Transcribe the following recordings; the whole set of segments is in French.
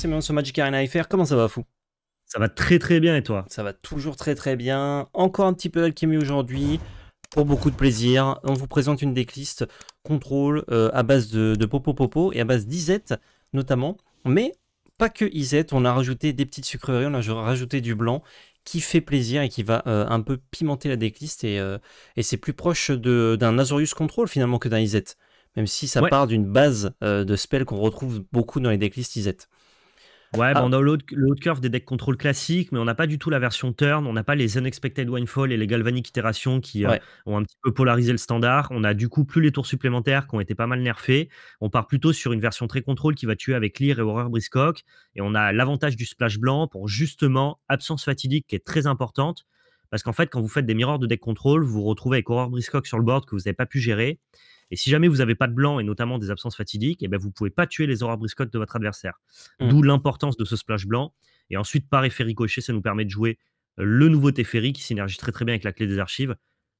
C'est sur Magic Arena FR. Comment ça va, fou Ça va très très bien et toi Ça va toujours très très bien. Encore un petit peu d'alchimie aujourd'hui pour beaucoup de plaisir. On vous présente une decklist contrôle euh, à base de, Popo Popo et à base d'Izet notamment. Mais pas que Izet, on a rajouté des petites sucreries, on a rajouté du blanc qui fait plaisir et qui va euh, un peu pimenter la decklist et, euh, c'est plus proche d'un Azorius Control finalement que d'un Izet Même si ça part d'une base de spells qu'on retrouve beaucoup dans les decklists Izet Ouais, bah, ah. on a l'autre curve des decks contrôle classiques, mais on n'a pas du tout la version turn, on n'a pas les Unexpected Winefall et les Galvanic Itération qui euh, ont un petit peu polarisé le standard. On a du coup plus les tours supplémentaires qui ont été pas mal nerfés. On part plutôt sur une version très contrôle qui va tuer avec Lear et Horror Briscock. Et on a l'avantage du splash blanc pour justement absence fatidique qui est très importante. Parce qu'en fait, quand vous faites des miroirs de deck contrôle, vous vous retrouvez avec Horror Briscock sur le board que vous n'avez pas pu gérer. Et si jamais vous n'avez pas de blanc et notamment des absences fatidiques, et eh ben vous ne pouvez pas tuer les auras briscottes de votre adversaire. Mmh. D'où l'importance de ce splash blanc. Et ensuite, par effet ça nous permet de jouer euh, le nouveau Teferi qui s'énergise très très bien avec la clé des archives.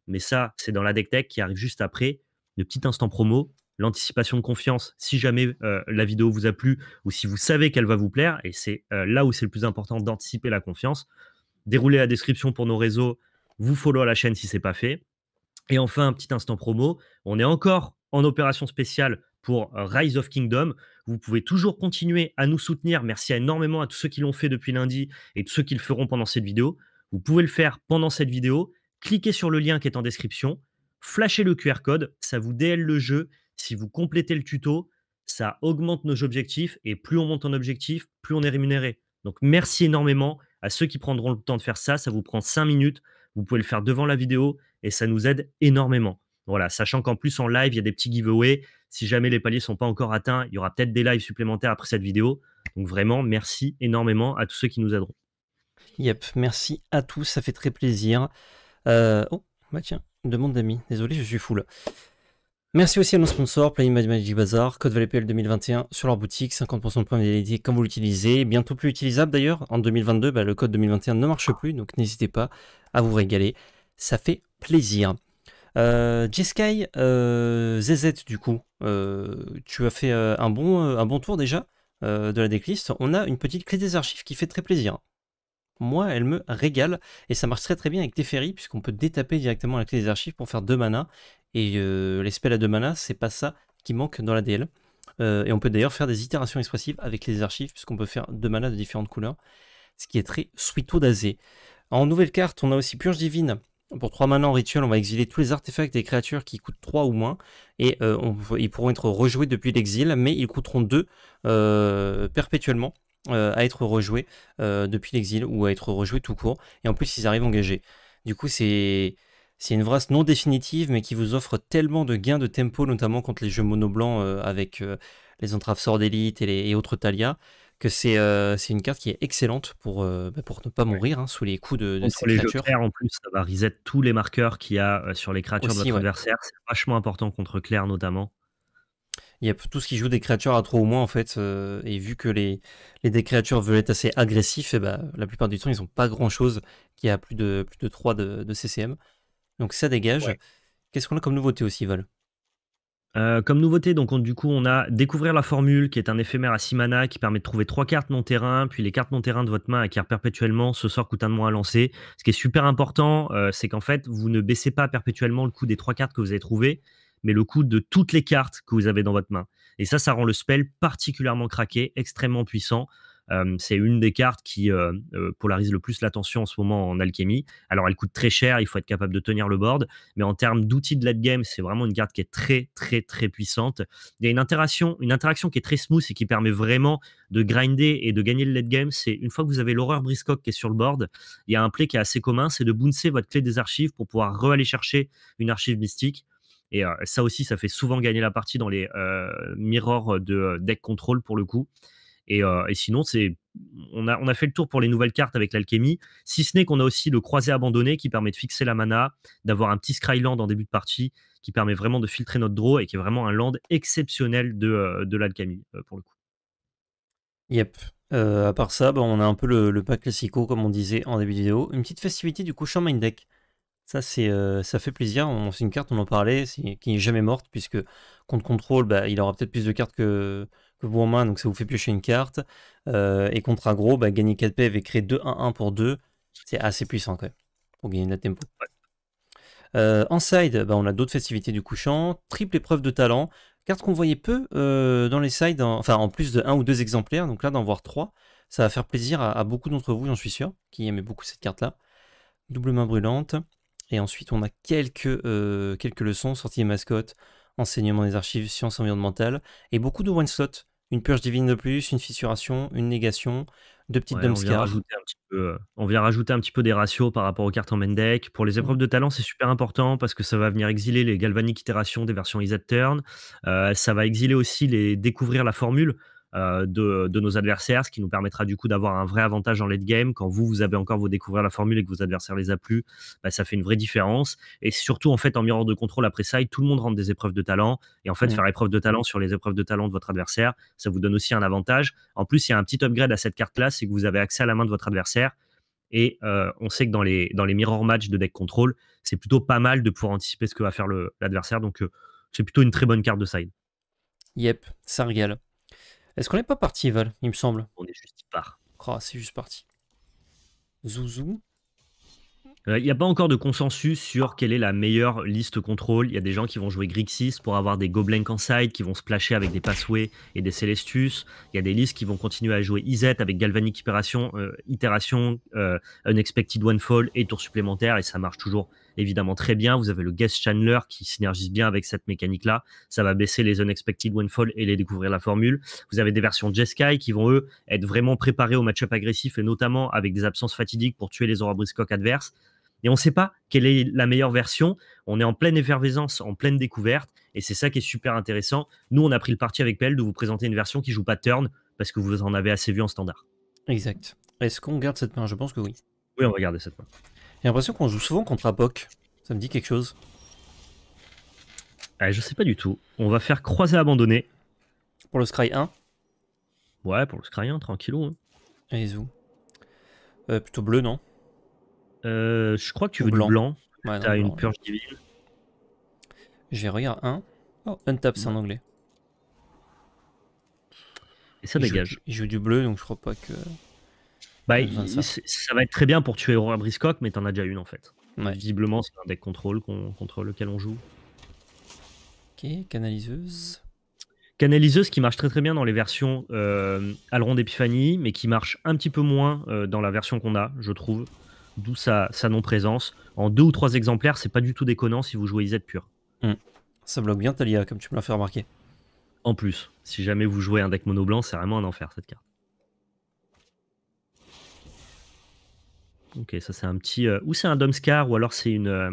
Mais ça, c'est dans la deck tech qui arrive juste après. Le petit instant promo, l'anticipation de confiance, si jamais euh, la vidéo vous a plu ou si vous savez qu'elle va vous plaire. Et c'est euh, là où c'est le plus important d'anticiper la confiance. Déroulez la description pour nos réseaux, vous follow à la chaîne si c'est pas fait. Et enfin, un petit instant promo, on est encore en opération spéciale pour euh, Rise of Kingdom. Vous pouvez toujours continuer à nous soutenir. Merci énormément à tous ceux qui l'ont fait depuis lundi et tous ceux qui le feront pendant cette vidéo. Vous pouvez le faire pendant cette vidéo. Cliquez sur le lien qui est en description. Flashez le QR code, ça vous DL le jeu. Si vous complétez le tuto, ça augmente nos objectifs et plus on monte en objectif, plus on est rémunéré. Donc merci énormément à ceux qui prendront le temps de faire ça. Ça vous prend 5 minutes. Vous pouvez le faire devant la vidéo, et ça nous aide énormément. Voilà, sachant qu'en plus en live, il y a des petits giveaways. Si jamais les paliers sont pas encore atteints, il y aura peut-être des lives supplémentaires après cette vidéo. Donc vraiment, merci énormément à tous ceux qui nous aideront. Yep, merci à tous, ça fait très plaisir. Euh, oh, bah tiens, demande d'amis. Désolé, je suis fou Merci aussi à nos sponsors, Play Magic Bazaar, Code Valley 2021 sur leur boutique, 50% de points de quand vous l'utilisez, bientôt plus utilisable d'ailleurs, en 2022, bah, le code 2021 ne marche plus, donc n'hésitez pas à vous régaler, ça fait plaisir. Euh, Jeskai, ZZ euh, du coup, euh, tu as fait euh, un, bon, un bon tour déjà de la decklist. On a une petite clé des archives qui fait très plaisir. Moi, elle me régale et ça marche très très bien avec Teferi puisqu'on peut détaper directement la clé des archives pour faire deux manas. Et les spells à deux manas, c'est pas ça qui manque dans la DL. et on peut d'ailleurs faire des itérations expressives avec les archives puisqu'on peut faire deux manas de différentes couleurs, ce qui est très suito d'azé. En nouvelle carte, on a aussi Purge Divine pour 3 manants en rituel, on va exiler tous les artefacts et créatures qui coûtent 3 ou moins. Et euh, ils pourront être rejoués depuis l'exil, mais ils coûteront 2 euh, perpétuellement. Euh, à être rejoués depuis l'exil ou à être rejoués tout court. Et en plus, ils arrivent engagés. Du coup, c'est une vrace non définitive, mais qui vous offre tellement de gains de tempo, notamment contre les jeux mono blancs avec les entraves sort d'élite et, autres Talia que euh, c'est une carte qui est excellente pour, euh, bah, pour ne pas mourir hein, sous les coups de, de ces créatures. en plus, ça va reset tous les marqueurs qu'il y a euh, sur les créatures de votre adversaire. C'est vachement important contre Claire notamment. Il y a tout ce qui joue des créatures à 3 ou moins en fait. et vu que les, des créatures veulent être assez agressifs, et bah, la plupart du temps, ils n'ont pas grand chose qui a plus de, 3 de, CCM. Donc ça dégage. Qu'est-ce qu'on a comme nouveauté aussi, Val euh, comme nouveauté, donc on, du coup, on a découvrir la formule, qui est un éphémère à 6 mana qui permet de trouver trois cartes non terrain, puis les cartes non terrain de votre main acquièrent perpétuellement ce sort coûte un de moins à lancer. Ce qui est super important, euh, c'est qu'en fait, vous ne baissez pas perpétuellement le coût des trois cartes que vous avez trouvées, mais le coût de toutes les cartes que vous avez dans votre main. Et ça, ça rend le spell particulièrement craqué, extrêmement puissant c'est une des cartes qui polarise le plus l'attention en ce moment en alchimie. Alors, elle coûte très cher, il faut être capable de tenir le board, mais en termes d'outils de late game, c'est vraiment une carte qui est très, très, très puissante. Il y a une interaction, une interaction qui est très smooth et qui permet vraiment de grinder et de gagner le late game. C'est une fois que vous avez l'horreur Briscock qui est sur le board, il y a un play qui est assez commun, c'est de bouncer votre clé des archives pour pouvoir re-aller chercher une archive mystique. Et ça aussi, ça fait souvent gagner la partie dans les mirrors de deck control pour le coup. Euh, et, sinon, c'est on a, on a, fait le tour pour les nouvelles cartes avec l'alchimie, si ce n'est qu'on a aussi le croisé abandonné qui permet de fixer la mana, d'avoir un petit Skyland en début de partie, qui permet vraiment de filtrer notre draw et qui est vraiment un land exceptionnel de, euh, de l'alchimie euh, pour le coup. Yep. à part ça, bah, on a un peu le, pack classico comme on disait en début de vidéo. Une petite festivité du couchant mind deck. Ça, ça fait plaisir. C'est une carte, on en parlait, qui n'est jamais morte puisque contre contrôle, bah, il aura peut-être plus de cartes que, que pour main, donc ça vous fait piocher une carte. Euh, et contre aggro, bah, gagner 4 PV et créer 2-1-1 pour 2, c'est assez puissant quand même, pour gagner de la tempo. en euh, side, bah, on a d'autres festivités du couchant, triple épreuve de talent, carte qu'on voyait peu euh, dans les sides, hein, enfin en plus de 1 ou 2 exemplaires, donc là d'en voir 3, ça va faire plaisir à, beaucoup d'entre vous, j'en suis sûr, qui aimaient beaucoup cette carte-là. Double main brûlante, et ensuite on a quelques, quelques leçons, sortie des mascottes, enseignement des archives, sciences environnementales, et beaucoup de one-slot une purge divine de plus, une fissuration, une négation, deux petites ouais, on, vient rajouter un petit peu, euh, on vient rajouter un petit peu des ratios par rapport aux cartes en main deck. Pour les mmh. épreuves de talent, c'est super important parce que ça va venir exiler les galvaniques itérations des versions isat Turn. Euh, ça va exiler aussi les découvrir la formule. Euh, de, nos adversaires, ce qui nous permettra du coup d'avoir un vrai avantage en late game. Quand vous, vous avez encore vous découvrir la formule et que vos adversaires les a plu, bah, ça fait une vraie différence. Et surtout, en fait, en mirror de contrôle après ça, tout le monde rentre des épreuves de talent. Et en fait, faire épreuve de talent sur les épreuves de talent de votre adversaire, ça vous donne aussi un avantage. En plus, il y a un petit upgrade à cette carte-là, c'est que vous avez accès à la main de votre adversaire. Et euh, on sait que dans les, dans les mirror match de deck control, c'est plutôt pas mal de pouvoir anticiper ce que va faire l'adversaire. Donc, euh, c'est plutôt une très bonne carte de side. Yep, ça régale. Est-ce qu'on n'est pas parti, Val, il me semble On est juste parti. Oh, c'est juste parti. Zouzou. Euh, il n'y a pas encore de consensus sur quelle est la meilleure liste contrôle. Il y a des gens qui vont jouer Grixis pour avoir des Goblin Kanside qui vont se avec des Passway et des Celestus. Il y a des listes qui vont continuer à jouer Izet avec Galvanic Iteration, euh, euh, Unexpected One Fall et tour supplémentaire. Et ça marche toujours évidemment très bien. Vous avez le guest Chandler qui synergise bien avec cette mécanique-là. Ça va baisser les unexpected windfall et les découvrir la formule. Vous avez des versions Jeskai qui vont, eux, être vraiment préparés au match-up agressif et notamment avec des absences fatidiques pour tuer les aura briscoques adverses. Et on ne sait pas quelle est la meilleure version. On est en pleine effervescence, en pleine découverte. Et c'est ça qui est super intéressant. Nous, on a pris le parti avec PL de vous présenter une version qui joue pas turn parce que vous en avez assez vu en standard. Exact. Est-ce qu'on garde cette main Je pense que oui. Oui, on va garder cette main. J'ai l'impression qu'on joue souvent contre Apoc. Ça me dit quelque chose. Eh, je sais pas du tout. On va faire croiser abandonné. Pour le Scry 1 Ouais, pour le Scry 1, tranquillou. Et hein. euh, plutôt bleu, non euh, Je crois que tu veux du blanc. T'as une purge divine. J'ai regarder 1. Oh, untap, c'est en anglais. Et ça dégage. il joue du bleu, donc je crois pas que. Bah, ça va être très bien pour tuer Aurora Briscock, mais t'en as déjà une en fait. Visiblement, c'est un deck contrôle contre lequel on joue. Ok, canaliseuse. Canaliseuse qui marche très très bien dans les versions euh, Alron d'Épiphanie, mais qui marche un petit peu moins euh, dans la version qu'on a, je trouve. D'où sa, non-présence. En deux ou trois exemplaires, c'est pas du tout déconnant si vous jouez Z pur. Hmm. Ça bloque bien Talia, comme tu me l'as fait remarquer. En plus, si jamais vous jouez un deck mono blanc, c'est vraiment un enfer cette carte. Ok, ça c'est un petit. Euh, ou c'est un Domscar, ou alors c'est une. Euh,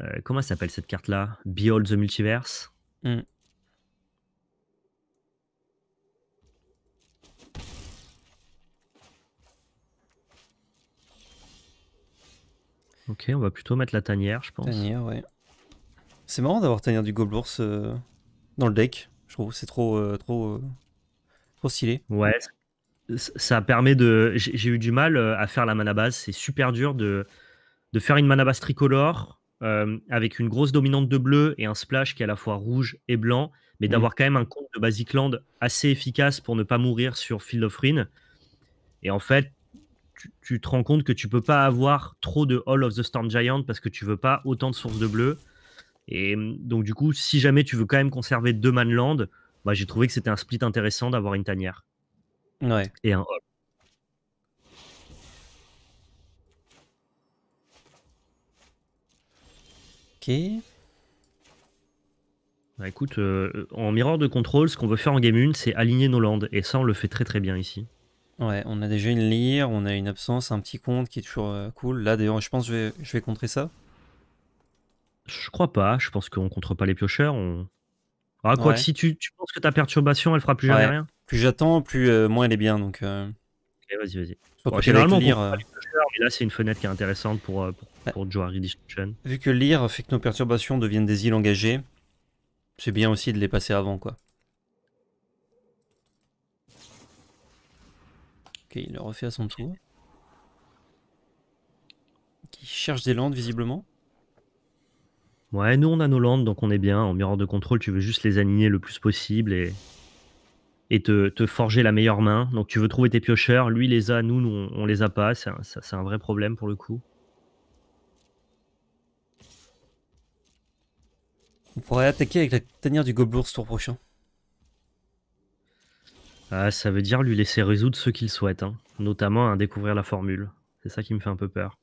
euh, comment s'appelle cette carte-là Behold the Multiverse. Mm. Ok, on va plutôt mettre la tanière, je pense. Tanière, ouais. C'est marrant d'avoir tanière du Bourse dans le deck. Je trouve c'est trop, trop, trop stylé. Ouais, ça permet de. J'ai eu du mal euh, à faire la mana base. C'est super dur de, de faire une mana base tricolore euh, avec une grosse dominante de bleu et un splash qui est à la fois rouge et blanc, mais mmh. d'avoir quand même un compte de Basic Land assez efficace pour ne pas mourir sur Field of Ruin. Et en fait, tu, te rends compte que tu peux pas avoir trop de Hall of the Storm Giant parce que tu veux pas autant de sources de bleu. Et euh, donc, du coup, si jamais tu veux quand même conserver deux mana bah, j'ai trouvé que c'était un split intéressant d'avoir une tanière. Ouais. Et un hop. Ok. Bah, écoute, euh, euh, en miroir de contrôle, ce qu'on veut faire en game 1, c'est aligner nos landes. Et ça, on le fait très très bien ici. Ouais, on a déjà une lire, on a une absence, un petit compte qui est toujours euh, cool. Là, d'ailleurs, je pense que je vais, je vais contrer ça. Je crois pas. Je pense qu'on contre pas les piocheurs. On, ah, quoi si tu, penses que ta perturbation, elle fera plus jamais rien. Plus j'attends, plus euh, moins elle est bien. Donc, euh. vas-y, vas-y. généralement, lire, euh. là, c'est une fenêtre qui est intéressante pour, jouer à Vu que lire fait que nos perturbations deviennent des îles engagées, c'est bien aussi de les passer avant, quoi. Ok, il le refait à son tour. Il cherche des landes, visiblement. Ouais, nous on a nos landes, donc on est bien. En miroir de contrôle, tu veux juste les aligner le plus possible et, et te, te forger la meilleure main. Donc tu veux trouver tes piocheurs, lui les a, nous, nous on, les a pas. C'est un, c'est un vrai problème pour le coup. On pourrait attaquer avec la tanière du gobelours tour prochain. Ah, ça veut dire lui laisser résoudre ce qu'il souhaite, hein. notamment à hein, découvrir la formule. C'est ça qui me fait un peu peur.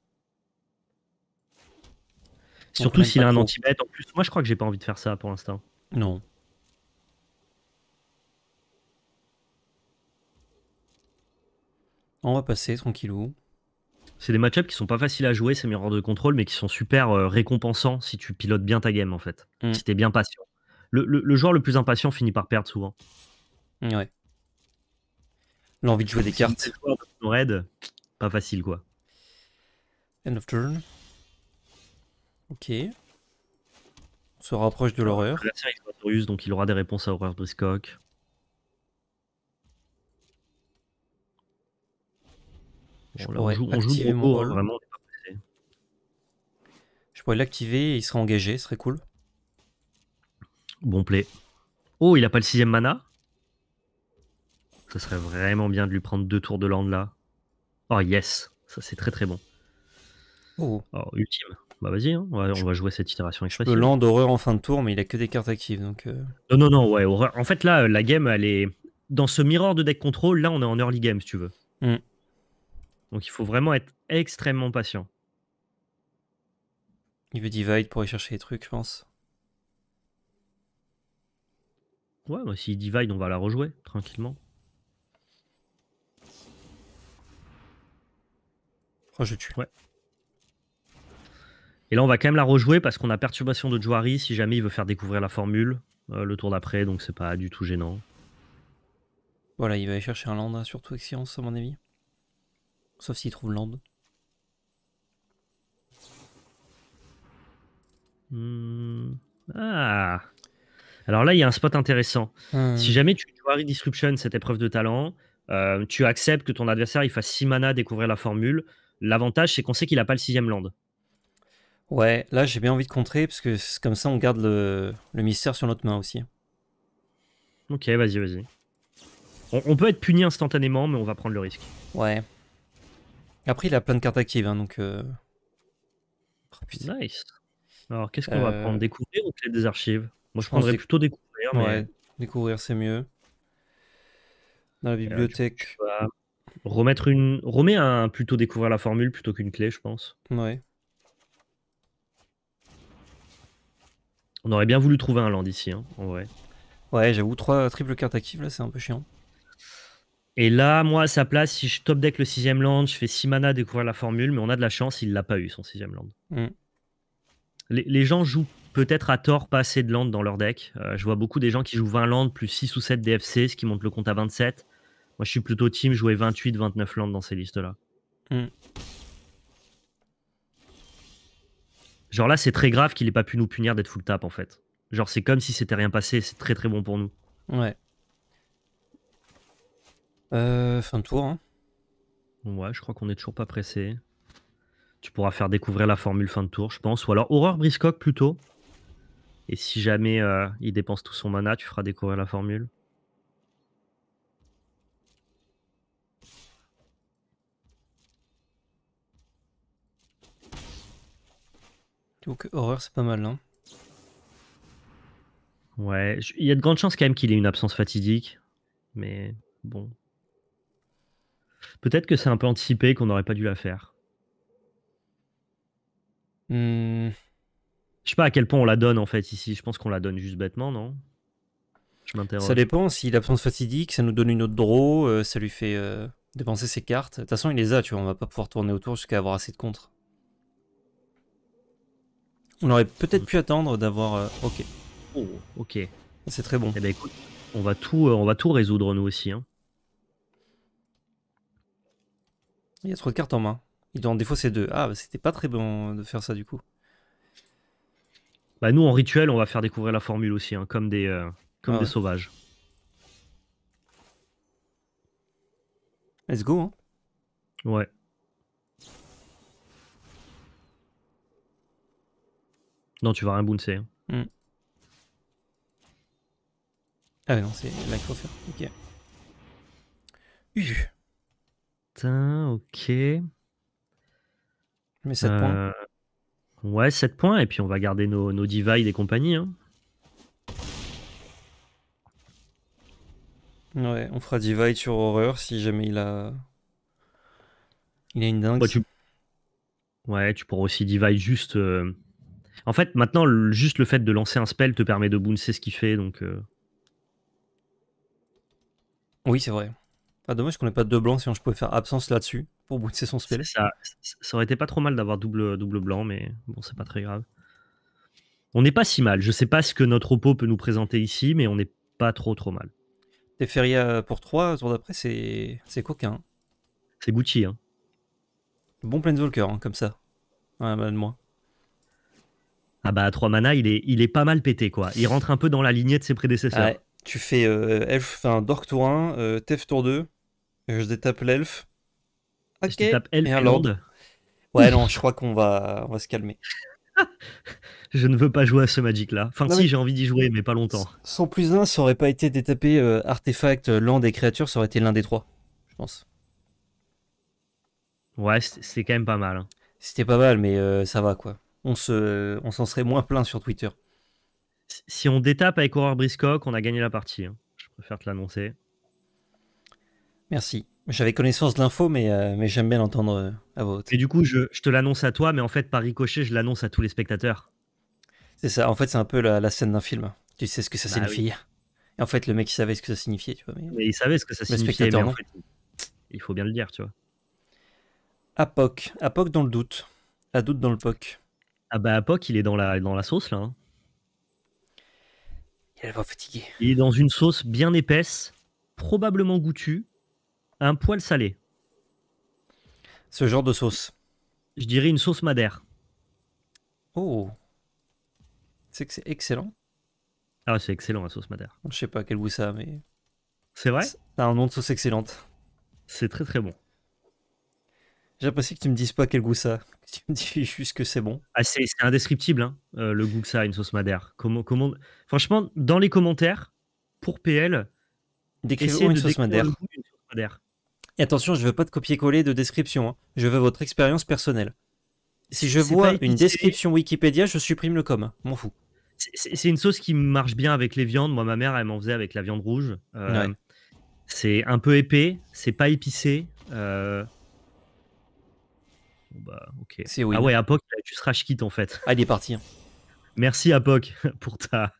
Surtout s'il a un anti-bet. En plus, moi, je crois que j'ai pas envie de faire ça pour l'instant. Non. On va passer tranquillou. C'est des match qui sont pas faciles à jouer, c'est miroirs de contrôle, mais qui sont super euh, récompensants si tu pilotes bien ta game en fait. Mm. Si t'es bien patient. Le, joueur le plus impatient finit par perdre souvent. Ouais. L'envie de jouer des cartes. Raid, pas facile quoi. End of turn. Ok. On se rapproche de l'horreur. donc il aura des réponses à Horreur Briscoe. Je pourrais mon rôle. Hein, Je pourrais l'activer il sera engagé, ce serait cool. Bon play. Oh, il a pas le sixième mana Ça serait vraiment bien de lui prendre deux tours de land là. Oh yes, ça c'est très très bon. oh, oh ultime bah vas-y, hein, on, va, jouer cette itération expressive. Le land horreur en fin de tour, mais il a que des cartes actives. Donc euh. Non, non, non, ouais. Horreur. En fait, là, la game, elle est. Dans ce mirror de deck control, là, on est en early game, si tu veux. Mm. Donc il faut vraiment être extrêmement patient. Il veut divide pour aller chercher les trucs, je pense. Ouais, si bah, s'il divide, on va la rejouer tranquillement. Oh, je tue. Ouais. Et là, on va quand même la rejouer parce qu'on a perturbation de Joari. si jamais il veut faire découvrir la formule euh, le tour d'après, donc c'est pas du tout gênant. Voilà, il va aller chercher un land, hein, surtout avec Science, à mon avis. Sauf s'il trouve land. Hmm. Ah Alors là, il y a un spot intéressant. Hmm. Si jamais tu Jouari Disruption, cette épreuve de talent, euh, tu acceptes que ton adversaire il fasse 6 mana découvrir la formule. L'avantage, c'est qu'on sait qu'il n'a pas le sixième land. Ouais, là j'ai bien envie de contrer, parce que c'est comme ça on garde le, mystère sur notre main aussi. Ok, vas-y, vas-y. On, peut être puni instantanément, mais on va prendre le risque. Ouais. Après, il a plein de cartes actives, hein, donc... Euh... Oh, nice. Alors, qu'est-ce qu'on va euh, prendre Découvrir ou clé des archives Moi, je, prendrais plutôt découvrir, mais... Ouais, découvrir, c'est mieux. Dans la euh, bibliothèque... remettre une... Remets un plutôt découvrir la formule plutôt qu'une clé, je pense. Ouais. On aurait bien voulu trouver un land ici, hein, en vrai. Ouais, j'avoue, trois triple cartes actives, là, c'est un peu chiant. Et là, moi, à sa place, si je top deck le sixième land, je fais 6 mana découvrir la formule, mais on a de la chance, il l'a pas eu, son sixième land. Mm. Les, gens jouent peut-être à tort pas assez de land dans leur deck. Euh, je vois beaucoup des gens qui jouent 20 land plus 6 ou 7 DFC, ce qui monte le compte à 27. Moi, je suis plutôt team jouer 28, 29 land dans ces listes-là. Mm. Genre là, c'est très grave qu'il ait pas pu nous punir d'être full tap en fait. Genre c'est comme si c'était rien passé, c'est très très bon pour nous. Ouais. Euh, fin de tour. Hein. Ouais, je crois qu'on est toujours pas pressé. Tu pourras faire découvrir la formule fin de tour, je pense. Ou alors horreur Briscock plutôt. Et si jamais euh, il dépense tout son mana, tu feras découvrir la formule. Donc horreur, c'est pas mal. Hein. Ouais, il y a de grandes chances quand même qu'il ait une absence fatidique. Mais bon. Peut-être que c'est un peu anticipé qu'on n'aurait pas dû la faire. Hmm. Je sais pas à quel point on la donne en fait ici. Je pense qu'on la donne juste bêtement, non Je m'interroge. Ça dépend. Si l'absence fatidique, ça nous donne une autre draw, euh, ça lui fait euh, dépenser ses cartes. De toute façon, il les a, tu vois. On va pas pouvoir tourner autour jusqu'à avoir assez de contre. On aurait peut-être pu attendre d'avoir. Euh, ok, oh, ok. c'est très bon. Eh ben écoute, on va tout, euh, on va tout résoudre nous aussi. Hein. Il y a trop de cartes en main. Il doit en défausser deux. Ah, bah, c'était pas très bon de faire ça du coup. Bah nous en rituel, on va faire découvrir la formule aussi, hein, comme des, euh, comme ah des sauvages. Let's go. Hein. Ouais. Non, tu vas rien bouncer. Hein. Hmm. Ah non, c'est là qu'il faut faire. Ok. Putain, ok. Mais 7 euh, points. Ouais, 7 points, et puis on va garder nos, nos divide et compagnie. Hein. Ouais, on fera divide sur horreur si jamais il a. Il a une dingue. Bah, ouais, tu pourras aussi divide juste. Euh, en fait, maintenant, juste le fait de lancer un spell te permet de bouncer ce qu'il fait, donc. Euh. Oui, c'est vrai. Ah, dommage qu'on n'ait pas deux blancs, sinon je pouvais faire absence là-dessus pour bouncer son spell. Ça, aurait été pas trop mal d'avoir double, double blanc, mais bon, c'est pas très grave. On n'est pas si mal. Je sais pas ce que notre oppo peut nous présenter ici, mais on n'est pas trop trop mal. Feria euh, pour 3, tour d'après, c'est coquin. C'est Gucci. Hein. Bon Planeswalker, hein, comme ça. Ouais, malheureusement. moi ah bah à 3 mana, il est, il est pas mal pété quoi. Il rentre un peu dans la lignée de ses prédécesseurs. Ouais, tu fais euh, Dork euh, tour 1, euh, Tef tour 2, je détape l'elf. Ok. Je détape elf et un Ouais non, je crois qu'on va, on va se calmer. je ne veux pas jouer à ce Magic là. Enfin si, j'ai envie d'y jouer, mais pas longtemps. sans plus 1, ça aurait pas été détaper euh, artefact, land et créature, ça aurait été l'un des trois, je pense. Ouais, c'est quand même pas mal. Hein. C'était pas mal, mais ça va quoi on s'en serait moins plein sur Twitter. Si on détape avec Aurore Briscock, on a gagné la partie. Hein. Je préfère te l'annoncer. Merci. J'avais connaissance de l'info, mais, euh, mais j'aime bien l'entendre euh, à votre. Et du coup, je, te l'annonce à toi, mais en fait, par ricochet, je l'annonce à tous les spectateurs. C'est ça. En fait, c'est un peu la, scène d'un film. Tu sais ce que ça bah signifie. Et en fait, le mec, il savait ce que ça signifiait, Mais, il savait ce que ça signifiait, en il faut bien le dire, tu vois. Apoc. Apoc dans le doute. À doute dans le poc. Ah bah Poc, il est dans la, dans la sauce là. Hein. Il Il est dans une sauce bien épaisse, probablement goûtue, un poil salé. Ce genre de sauce. Je dirais une sauce madère. Oh. C'est c'est excellent. Ah, c'est excellent la sauce madère. Je sais pas quel goût ça mais. C'est vrai T'as un nom de sauce excellente. C'est très très bon. J'apprécie que tu me dises pas quel goût ça. tu me dis juste que c'est bon. Ah, c'est indescriptible, hein, euh, le goût que ça a une sauce madère. Comment, comment... Franchement, dans les commentaires, pour PL, décrivez une, sauce madère. Et attention, je veux pas de copier-coller de description. Hein. Je veux votre expérience personnelle. Si je vois une description Wikipédia, je supprime le com. Hein. M'en fous. C'est une sauce qui marche bien avec les viandes. Moi, ma mère, elle m'en faisait avec la viande rouge. Euh, c'est un peu épais, c'est pas épicé. Euh, bah, ok. Ah ouais, Apoc, tu seras juste en fait. Ah, il est parti. Hein. Merci, Apoc, pour ta.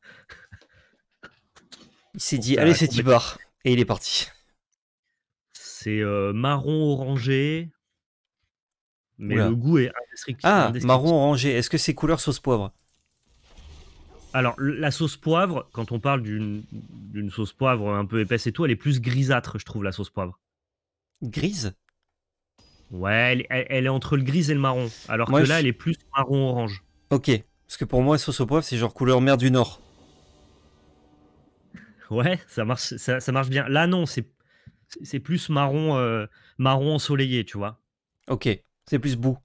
Il s'est dit, allez, c'est Tibor. Et il est parti. C'est euh, marron orangé. Mais le goût est ah, indescriptible. Ah, marron orangé. Est-ce que c'est couleur sauce poivre alors, la sauce poivre, quand on parle d'une sauce poivre un peu épaisse et tout, elle est plus grisâtre, je trouve, la sauce poivre. Grise Ouais, elle, est entre le gris et le marron. Alors que là, elle est plus marron-orange. Ok. Parce que pour moi, sauce au poivre, c'est genre couleur mer du Nord. Ouais, ça marche, ça, marche bien. Là, non, c'est, plus marron, euh, marron ensoleillé, tu vois. Ok, c'est plus boue.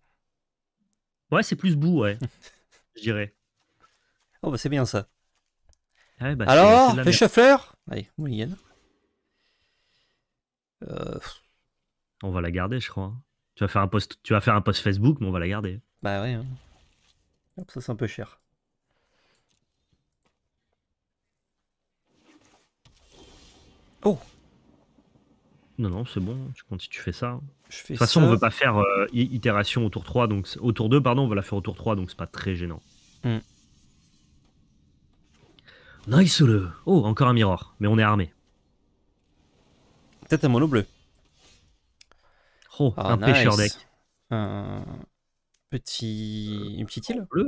Ouais, c'est plus boue, ouais. Je dirais. Oh, bah c'est bien ça. Ah bah, alors, les chauffeurs Allez, euh, On va la garder, je crois. Tu vas faire un post, tu vas faire un post Facebook, mais on va la garder. Bah ouais. Hein. Ça c'est un peu cher. Oh. Non non, c'est bon. Tu si tu fais ça. Je fais de toute façon, on veut pas faire euh, itération au tour 3, donc autour 2, pardon, on va la faire au tour 3, donc c'est pas très gênant. Hmm. Nice le. Oh, encore un miroir, mais on est armé. Peut-être un mono bleu. Ah, un pêcheur deck. Un petit. Une petite île Bleu,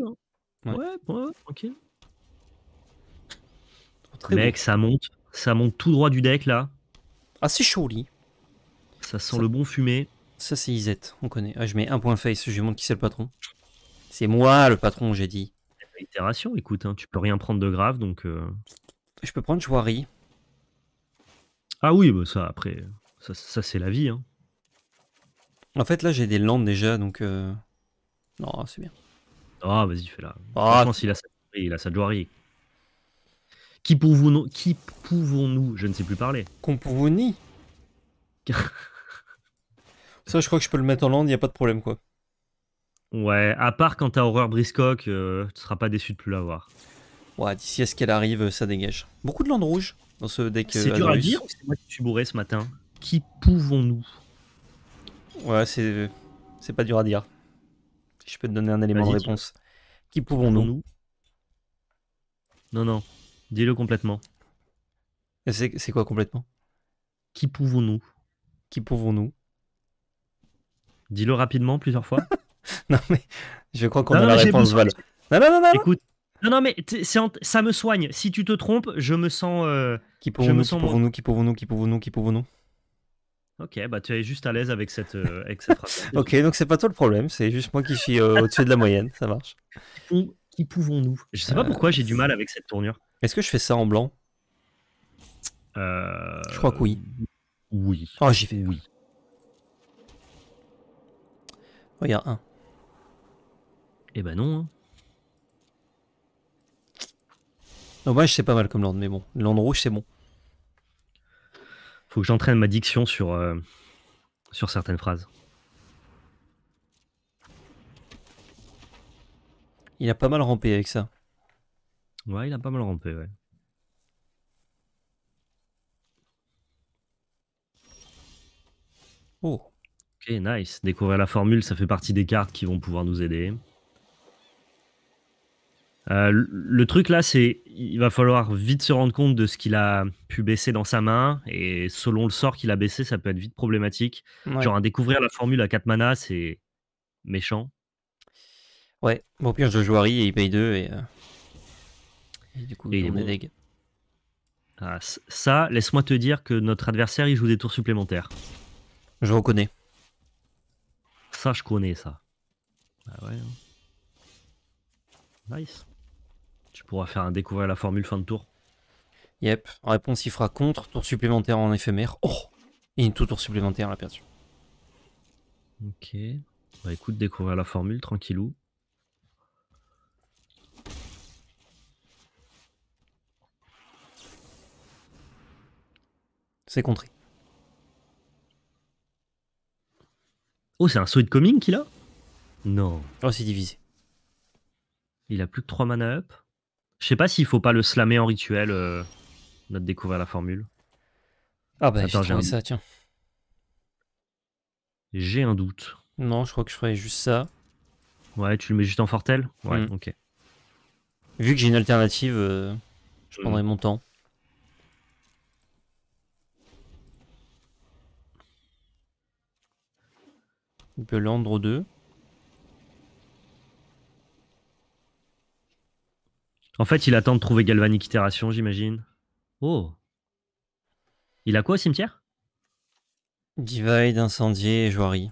hein. ouais. tranquille. Oh, Mec, ça monte. Ça monte tout droit du deck là. Ah, c'est lit Ça sent le bon fumé. Ça, c'est Isette, on connaît. Ah, je mets un point face, je lui montre qui c'est le patron. C'est moi le patron, j'ai dit. Itération, écoute, hein, tu peux rien prendre de grave donc. Euh. Je peux prendre Joari. Ah oui, bah ça après, ça, ça c'est la vie. Hein. En fait, là, j'ai des landes déjà, donc. Euh, non, c'est bien. Ah, vas-y, fais-la. Ah, il a sa a sa Qui pouvons-nous Qui pouvons-nous Je ne sais plus parler. Qu'on pouvons-ni Ça, je crois que je peux le mettre en lande, il n'y a pas de problème, quoi. Ouais, à part quand t'as Horreur Briscock, tu euh, tu seras pas déçu de plus l'avoir. Ouais, d'ici à ce qu'elle arrive, ça dégage. Beaucoup de landes rouges dans ce deck. C'est euh, dur à dire, c'est moi qui suis bourré ce matin. Qui pouvons-nous Ouais, c'est c'est pas dur à dire. Je peux te donner un élément de réponse. Qui pouvons-nous Non, non. Dis-le complètement. C'est quoi complètement Qui pouvons-nous Qui pouvons-nous Dis-le rapidement plusieurs fois. non, mais je crois qu'on a la réponse, Val. Non, non, non, non. Écoute, non, non, mais ça me soigne. Si tu te trompes, je me sens. nous euh, Qui pouvons-nous Qui pouvons-nous Qui pouvons-nous Ok, bah tu es juste à l'aise avec cette, euh, phrase. ok, donc c'est pas toi le problème, c'est juste moi qui suis euh, au-dessus de la moyenne, ça marche. Qui, pouvons-nous Je sais pas pourquoi j'ai du euh, mal avec cette tournure. Est-ce que je fais ça en blanc Je crois que oui. Oui. Oh, j'y fait Oui. Regarde, oh, hein. un. Eh ben non. Hein. je sais pas mal comme land, mais bon. Land rouge, c'est bon faut que j'entraîne ma diction sur, euh, sur certaines phrases. Il a pas mal rampé avec ça. Ouais, il a pas mal rampé, ouais. Oh. Ok, nice. Découvrir la formule, ça fait partie des cartes qui vont pouvoir nous aider. Euh, le truc là, c'est il va falloir vite se rendre compte de ce qu'il a pu baisser dans sa main et selon le sort qu'il a baissé, ça peut être vite problématique. Genre découvrir la formule à 4 mana, c'est méchant. Ouais, bon, au pire je joue Harry et il paye 2 euh, et, du coup il est ah, ça, laisse-moi te dire que notre adversaire il joue des tours supplémentaires. Je reconnais. Ça, je connais ça. Ah ouais. Hein. Nice pourra faire un découvrir la formule fin de tour. Yep, réponse il fera contre, tour supplémentaire en éphémère. Oh Et une tout tour supplémentaire l'a perdu. Ok. Bah écoute, découvrir la formule, tranquillou. C'est contré. Oh, c'est un saut coming qu'il a Non. Oh, c'est divisé. Il a plus que 3 mana up. Je sais pas s'il faut pas le slammer en rituel, euh, notre découvrir la formule. Ah bah j'ai un... ça, tiens. J'ai un doute. Non, je crois que je ferais juste ça. Ouais, tu le mets juste en fortel Ouais, hmm. ok. Vu que j'ai une alternative, euh, je hmm. prendrai mon temps. On peut l'andre 2. En fait, il attend de trouver Galvanic Itération, j'imagine. Oh. Il a quoi au cimetière Divide, incendier et joaillerie.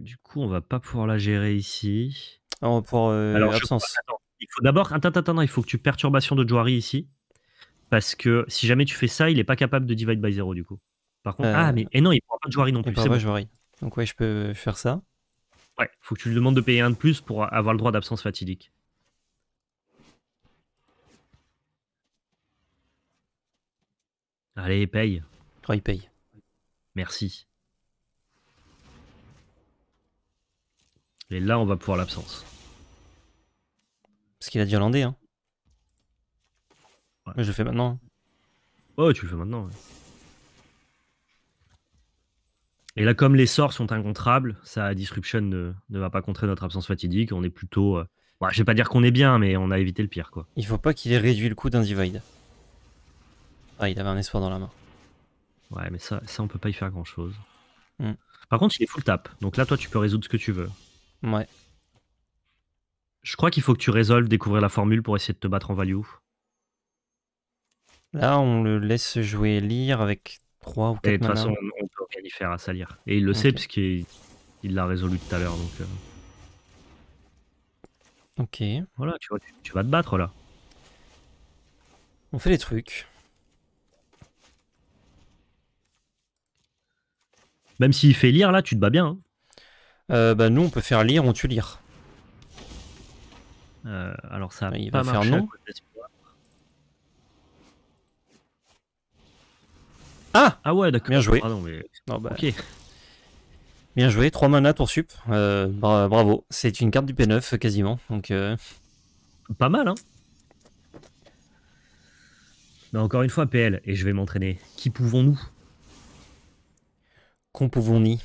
du coup, on va pas pouvoir la gérer ici. Ah, on pour euh, Alors, absence. il faut d'abord. Attends, attends, il faut que tu perturbations de Joari ici. Parce que si jamais tu fais ça, il est pas capable de divide by zero du coup. Par contre, euh, ah, mais et non, il prend pas de Joari non plus. Il pas Donc, ouais, je peux faire ça. Ouais, faut que tu lui demandes de payer un de plus pour avoir le droit d'absence fatidique. Allez, paye. il paye. Merci. Et là, on va pouvoir l'absence. Parce qu'il a dit hollandais, hein. Je le fais maintenant. Hein. Oh, tu le fais maintenant. Ouais. Et là, comme les sorts sont incontrables, sa disruption ne, va pas contrer notre absence fatidique. On est plutôt. Je euh, ne bah, je vais pas dire qu'on est bien, mais on a évité le pire. quoi. Il faut pas qu'il ait réduit le coût d'un divide. Ah, il avait un espoir dans la main. Ouais, mais ça, ça on peut pas y faire grand chose. Hmm. Par contre, il est full tap. Donc là, toi, tu peux résoudre ce que tu veux. Ouais. Je crois qu'il faut que tu résolves découvrir la formule pour essayer de te battre en value. Là, on le laisse jouer lire avec 3 ou 4 de toute façon, faire à salir. Et il le sait parce qu'il l'a résolu tout à l'heure. Donc, euh. Ok. Voilà, tu, tu, vas te battre là. On fait les trucs. Même s'il fait lire là, tu te bats bien. Hein. Euh, bah nous on peut faire lire, on tue lire. Euh, alors ça arrive à va faire non. Ah Ah ouais, d'accord. Bien joué. Ah Bien joué, 3 mana tour sup. Euh, bravo. C'est une carte du P9 quasiment. Donc euh. Pas mal, hein mais bah, encore une fois, PL, et je vais m'entraîner. Qui pouvons-nous Qu'on pouvons-ni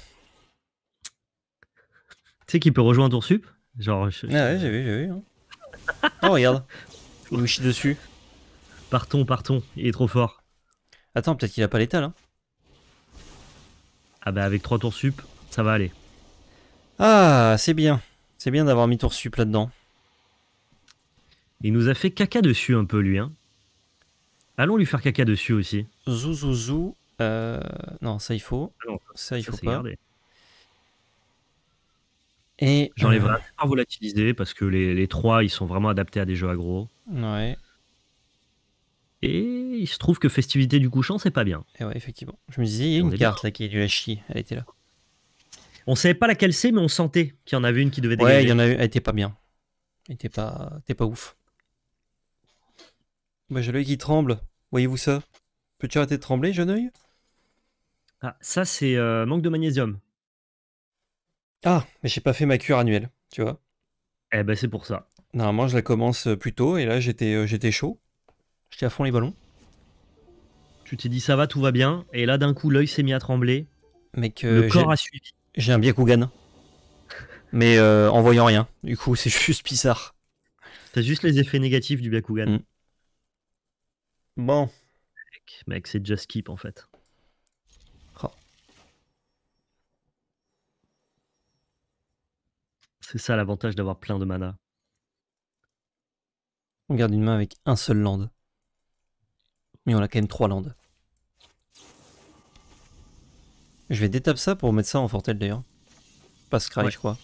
Tu sais qui peut rejoindre tour sup Genre. Ah ouais, j'ai vu, j'ai vu. Hein. oh, regarde. Il chie dessus. Partons, partons. Il est trop fort. Attends, peut-être qu'il a pas l'état, Hein. Ah bah avec 3 tours sup, ça va aller. Ah, c'est bien. C'est bien d'avoir mis tour sup là-dedans. Il nous a fait caca dessus un peu lui. Hein. Allons lui faire caca dessus aussi. Zou zou zou. Euh, non, ça il faut. Ah ça il faut pas. Et j'enlèverai euh... volatiliser parce que les, les trois ils sont vraiment adaptés à des jeux agro. Ouais. Et il se trouve que Festivité du couchant, c'est pas bien. Et eh ouais, effectivement. Je me disais, il y a une carte là qui est du la Elle était là. On savait pas laquelle c'est, mais on sentait qu'il y en avait une qui devait dégager. Ouais, il y en a eu elle était pas bien. Elle était pas, pas ouf. Bah, j'ai l'œil qui tremble. Voyez-vous ça Peux-tu arrêter de trembler, jeune œil Ah, ça, c'est euh, manque de magnésium. Ah, mais j'ai pas fait ma cure annuelle, tu vois. Eh ben, c'est pour ça. Normalement, je la commence euh, plus tôt, et là, j'étais, euh, j'étais chaud. J'étais à fond les ballons. Tu t'es dit ça va, tout va bien, et là d'un coup l'œil s'est mis à trembler. Mais que le corps a suivi. J'ai un Byakugan, mais euh, en voyant rien. Du coup, c'est juste bizarre. c'est juste les effets négatifs du Byakugan. Mm. Bon. Mec, c'est just keep en fait. Oh. C'est ça l'avantage d'avoir plein de mana. On garde une main avec un seul land. Mais on a quand même 3 landes. Je vais détape ça pour mettre ça en fortel d'ailleurs. Pas Scry, je crois.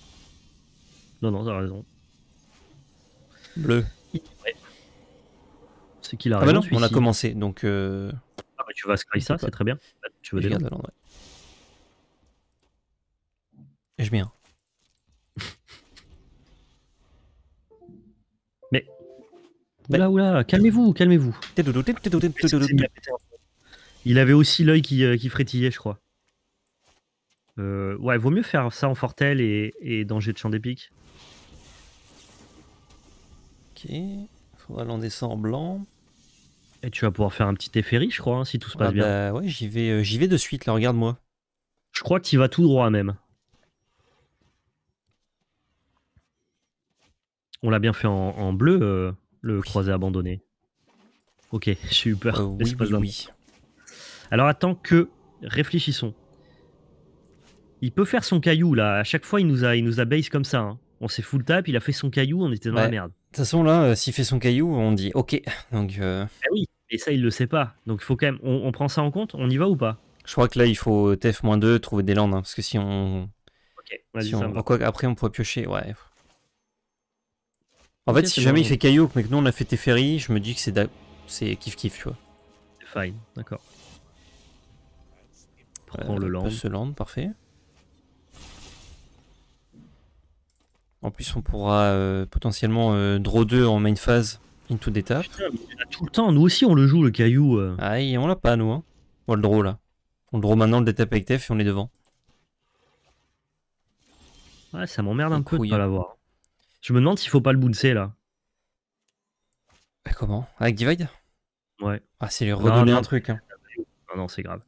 Non, non, t'as raison. Bleu. C'est qu'il a ah bah on a commencé, donc. Euh... Ah, bah, tu vas Scry ça, c'est très bien. tu veux je mets Ben, oula, oula, calmez-vous, calmez-vous. Il avait aussi l'œil euh, qui, frétillait, je crois. Euh, ouais, vaut mieux faire ça en Fortel et, danger de champ d'épique. Ok, faudra aller en blanc. Et tu vas pouvoir faire un petit Teferi, je crois, hein, si tout se ah passe bien. Bah, ouais, j'y vais, euh, vais de suite, là, regarde-moi. Je crois que tu vas tout droit même. On l'a bien fait en, bleu. Euh. Le croisé abandonné. Ok, j'ai eu peur. oui, Alors attends que réfléchissons. Il peut faire son caillou là. À chaque fois, il nous a, il nous comme ça. Hein. On s'est full tap, il a fait son caillou, on était dans la bah, merde. De toute façon, là, euh, s'il fait son caillou, on dit ok. Donc. Euh, ah oui, et ça, il le sait pas. Donc il faut quand même. On, prend ça en compte. On y va ou pas Je crois que là, il faut euh, TF-2 trouver des landes hein, parce que si on. Ok. Après, on pourrait piocher. Ouais. En fait, si jamais il fait Caillou, mais que nous on a fait Teferi, je me dis que c'est c'est kiff kiff, tu vois. fine, d'accord. Prends euh, le land. se land, parfait. En plus, on pourra euh, potentiellement euh, draw 2 en main phase into des tout le temps, nous aussi on le joue le caillou. Aïe, ah, on l'a pas, nous. Hein. On le draw là. On le draw maintenant le détape avec Tef et on est devant. Ouais, ça m'emmerde un peu de pas l'avoir. Je me demande s'il faut pas le bouncer là. Bah, comment Avec Divide Ouais. Ah, c'est lui redonner un truc. Hein. Non, non, c'est grave.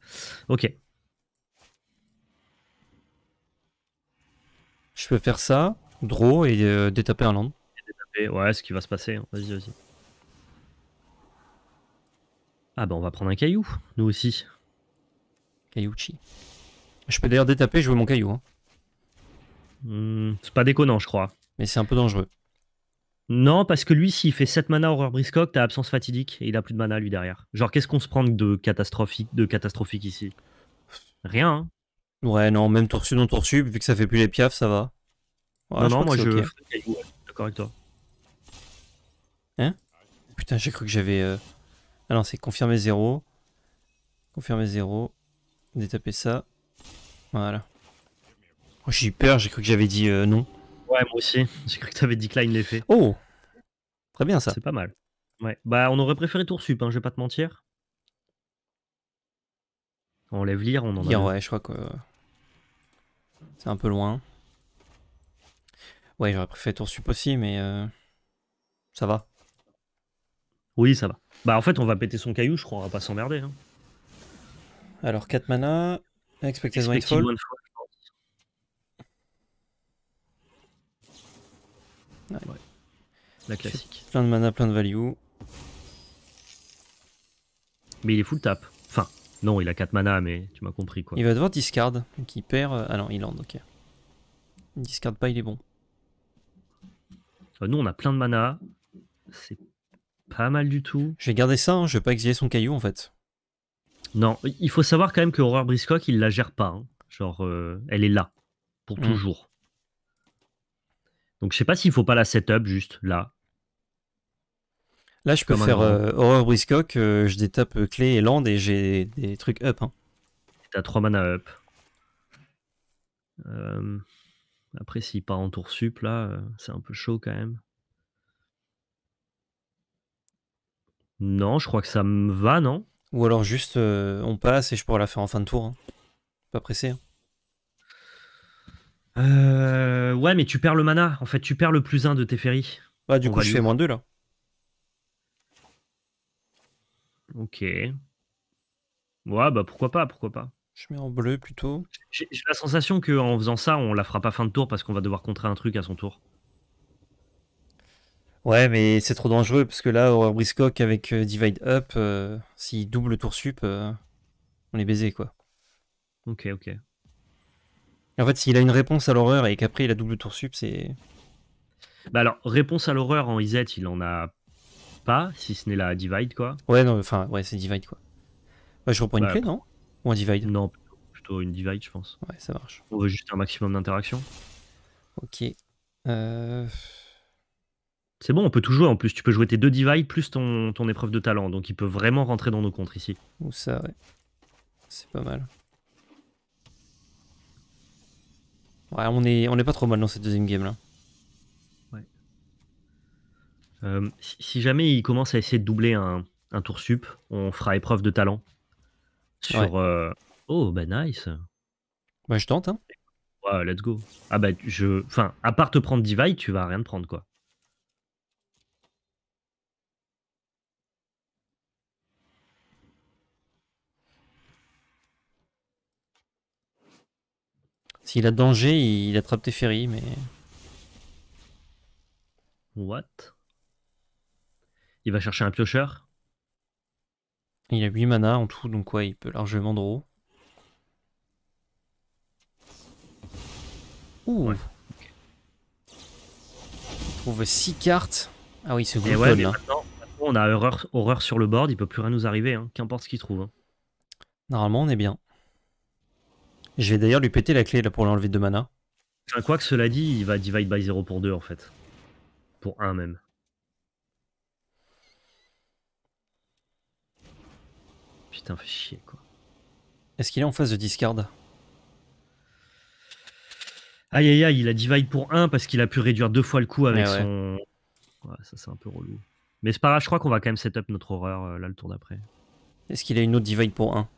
Ok. Je peux faire ça, draw et euh, détaper un land. ouais, ce qui va se passer. Hein. Vas-y, vas-y. Ah bah on va prendre un caillou, nous aussi. Caillouchi. Je peux d'ailleurs détaper, je veux mon caillou. Hein. Hmm, c'est pas déconnant, je crois mais c'est un peu dangereux. Non, parce que lui, s'il fait 7 mana Horreur tu t'as absence fatidique et il a plus de mana lui derrière. Genre, qu'est-ce qu'on se prend de catastrophique, de catastrophique ici Rien. Hein. ouais, non, même tour non tour vu que ça fait plus les piafs, ça va. non, non, moi je. D'accord avec toi. Hein Putain, j'ai cru que j'avais. Alors, euh, Ah c'est confirmé 0. Confirmer 0. Détaper ça. Voilà. Oh, j'ai eu peur, j'ai cru que j'avais dit euh, non. Ouais, moi aussi. J'ai cru que tu avais decline l'effet. Oh Très bien ça. C'est pas mal. Ouais. Bah, on aurait préféré tour sup, hein, je vais pas te mentir. On lève lire, on en lire, ouais, je crois que c'est un peu loin. Ouais, j'aurais préféré tour sup aussi, mais euh, ça va. Oui, ça va. Bah, en fait, on va péter son caillou, je crois, on va pas s'emmerder. Hein. Alors, 4 mana, Expectation La classique. Plein de mana, plein de value. Mais il est full tap. Enfin, non, il a 4 mana, mais tu m'as compris quoi. Il va devoir discard, donc il perd. Euh, ah non, il land, ok. Il discard pas, il est bon. Euh, nous, on a plein de mana. C'est pas mal du tout. Je vais garder ça, hein, je vais pas exiler son caillou en fait. Non, il faut savoir quand même que Horror Briscock, il la gère pas. Hein. Genre, euh, elle est là, pour mm. toujours. Donc je sais pas s'il faut pas la setup juste là. Là, je peux faire Horror euh, Briscock, euh, je détape euh, clé et land et j'ai des trucs up. Hein. T'as 3 mana up. Après, s'il part en tour sup, là, c'est un peu chaud quand même. Non, je crois que ça me va, non Ou alors juste, on passe et je pourrais la faire en fin de tour. Hein. Pas pressé. Hein. Euh, ouais, mais tu perds le mana. En fait, tu perds le plus 1 de tes ferries. Bah, du coup, je fais moins 2 là. Ok. Ouais, bah pourquoi pas, pourquoi pas. Je mets en bleu plutôt. J'ai la sensation qu'en faisant ça, on la fera pas fin de tour parce qu'on va devoir contrer un truc à son tour. Ouais, mais c'est trop dangereux parce que là, au Briscock avec euh, Divide Up, si euh, s'il double tour sup, euh, on est baisé quoi. Ok, ok. En fait, s'il a une réponse à l'horreur et qu'après il a double tour sup, c'est. Bah alors, réponse à l'horreur en IZ, il en a pas, si ce n'est la divide, quoi. Ouais, non, enfin, ouais, c'est divide, quoi. Bah, je reprends une bah, clé, non Ou un divide Non, plutôt une divide, je pense. Ouais, ça marche. On veut juste un maximum d'interaction. Ok. Euh. C'est bon, on peut tout jouer en plus. Tu peux jouer tes deux divides plus ton, épreuve de talent. Donc il peut vraiment rentrer dans nos comptes ici. Ou ça, ouais. C'est pas mal. Ouais, on est, on est pas trop mal dans cette deuxième game là. Ouais. Euh, si jamais il commence à essayer de doubler un, tour sup, on fera épreuve de talent. Sur. Euh, oh, bah nice. Bah je tente, hein. Ouais, let's go. Ah bah je. Enfin, à part te prendre Divide, tu vas rien te prendre quoi. S'il a danger, il attrape tes ferries, mais. What Il va chercher un piocheur Il a 8 mana en tout, donc ouais, il peut largement draw. Ouh Il trouve 6 cartes. Ah oui, c'est eh bon là. on a horreur, sur le board, il peut plus rien nous arriver, hein. qu'importe ce qu'il trouve. Hein. Normalement, on est bien. Je vais d'ailleurs lui péter la clé là pour l'enlever de mana. quoi que cela dit, il va divide by 0 pour 2 en fait. Pour 1 même. Putain, fait chier quoi. Est-ce qu'il est en phase de discard Aïe aïe aïe, il a divide pour 1 parce qu'il a pu réduire deux fois le coup avec eh son. Ouais, ça c'est un peu relou. Mais c'est pas grave, je crois qu'on va quand même setup notre horreur euh, là le tour d'après. Est-ce qu'il a une autre divide pour 1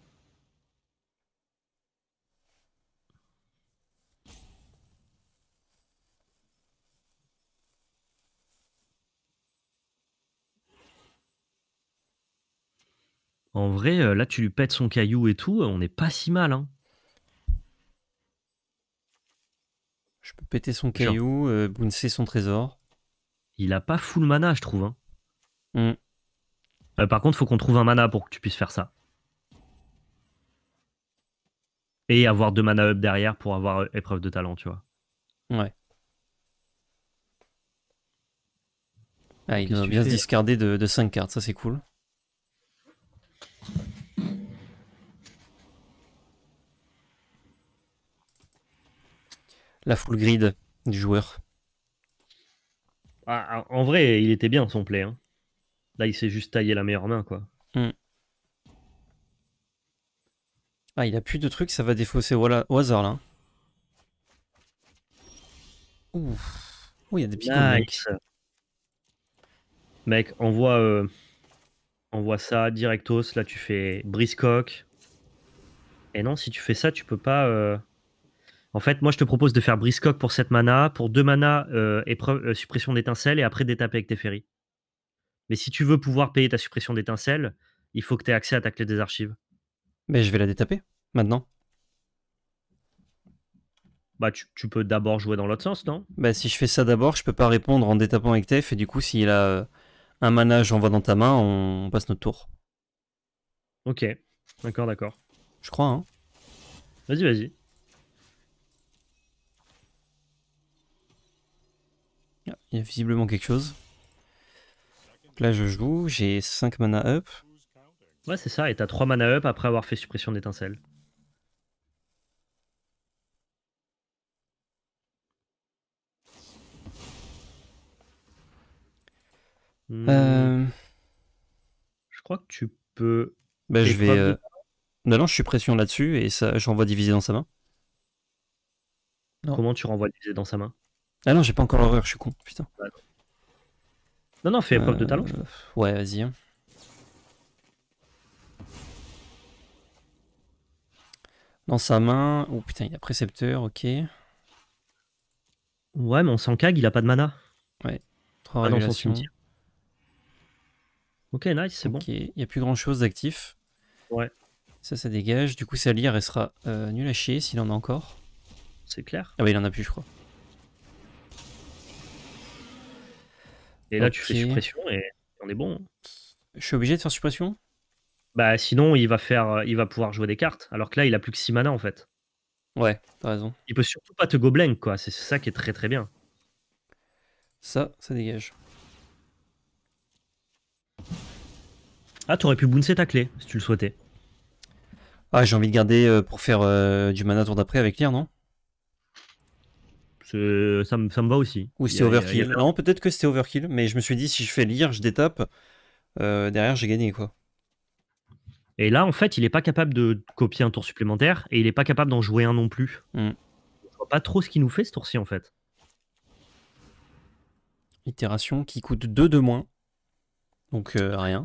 En vrai, euh, là, tu lui pètes son caillou et tout, euh, on n'est pas si mal. Hein. Je peux péter son caillou, euh, bouncer son trésor. Il a pas full mana, je trouve. Hein. Hmm. Euh, par contre, faut qu'on trouve un mana pour que tu puisses faire ça. Et avoir deux mana up derrière pour avoir épreuve de talent, tu vois. Ouais. Ah, il doit bien se discarder de, de 5 cartes, ça c'est cool. la full grid du joueur. Ah, ah, en vrai, il était bien son play. Hein. Là, il s'est juste taillé la meilleure main, quoi. Hmm. Ah, il a plus de trucs, ça va défausser au, hasard, là. Ouf. il y a des petits Nice. Mec, envoie, euh, ça directos. Là, tu fais briscoque. Et non, si tu fais ça, tu peux pas. Euh, en fait, moi, je te propose de faire Briscock pour 7 mana, pour 2 mana, euh, euh, suppression d'étincelle, et après d'étaper avec tes ferries. Mais si tu veux pouvoir payer ta suppression d'étincelle, il faut que tu aies accès à ta clé des archives. Mais je vais la détaper, maintenant. Bah, tu, peux d'abord jouer dans l'autre sens, non Bah, si je fais ça d'abord, je peux pas répondre en détapant avec Tef, et du coup, s'il a euh, un mana, j'envoie dans ta main, on passe notre tour. Ok, d'accord, d'accord. Je crois, hein. Vas-y, vas-y. Il y a visiblement quelque chose. là, je joue, j'ai 5 mana up. Ouais, c'est ça, et t'as 3 mana up après avoir fait suppression d'étincelle. Hmm. Euh. Je crois que tu peux. Bah, je vais. Euh, non, non, je suis pression là-dessus et ça, je renvoie divisé dans sa main. Comment tu renvoies divisé dans sa main ah non, j'ai pas encore horreur je suis con, putain. Non, non, fais épreuve de euh, talent. Ouais, vas-y. Hein. Dans sa main. Oh putain, il a précepteur, ok. Ouais, mais on s'en cague, il a pas de mana. Ouais. Ah, ok, nice, c'est bon. Ok, il y a plus grand chose d'actif. Ouais. Ça, ça dégage. Du coup, sa lyre, restera sera euh, nulle à chier s'il en a encore. C'est clair. Ah bah, il en a plus, je crois. Et là, tu fais suppression et on est bon. Hein. Je suis obligé de faire suppression Bah, sinon, il va, faire, euh, il va pouvoir jouer des cartes. Alors que là, il a plus que 6 mana en fait. Ouais, t'as raison. Il peut surtout pas te gobelin, quoi. C'est ça qui est très très bien. Ça, ça dégage. Ah, t'aurais pu bouncer ta clé si tu le souhaitais. Ah, j'ai envie de garder euh, pour faire euh, du mana tour d'après avec Lire, non euh, ça, ça, me va aussi. Ou c'est overkill. Non, peut-être que c'est overkill, mais je me suis dit, si je fais lire, je détape, euh, derrière, j'ai gagné, quoi. Et là, en fait, il est pas capable de copier un tour supplémentaire et il est pas capable d'en jouer un non plus. Mm. Je vois pas trop ce qu'il nous fait ce tour-ci, en fait. Itération qui coûte 2 de moins. Donc, euh, rien.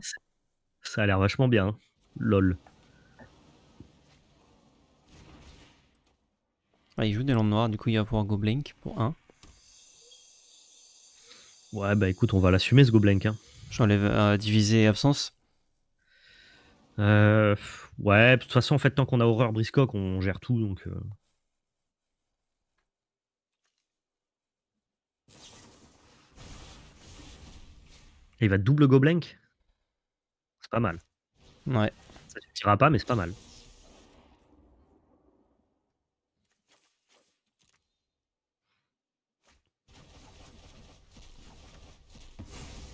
Ça a l'air vachement bien. Hein. LOL. Ah, il joue des landes noires, du coup il va pouvoir goblink pour 1. Ouais, bah écoute, on va l'assumer ce go Hein. J'enlève divisé euh, diviser absence. Euh, ouais, de toute façon, en fait, tant qu'on a horreur briscoque, on gère tout donc. Euh. il va double go C'est pas mal. Ouais. Ça ne tirera pas, mais c'est pas mal.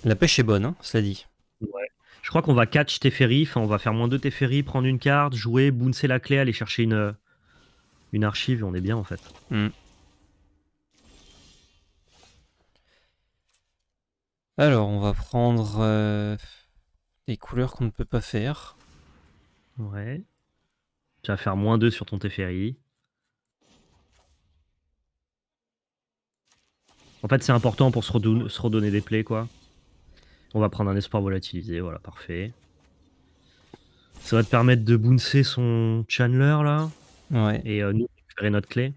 La pêche est bonne, hein, cela dit. Ouais. Je crois qu'on va catch Teferi, on va faire moins de Teferi, prendre une carte, jouer, bouncer la clé, aller chercher une, euh, une archive, et on est bien en fait. Hmm. Alors, on va prendre euh, des couleurs qu'on ne peut pas faire. Ouais. Tu vas faire moins 2 sur ton Teferi. En fait, c'est important pour se, redonner des plays, quoi. On va prendre un espoir volatilisé, voilà, parfait. Ça va te permettre de bouncer son Chandler là. Ouais. Et euh, nous récupérer notre clé.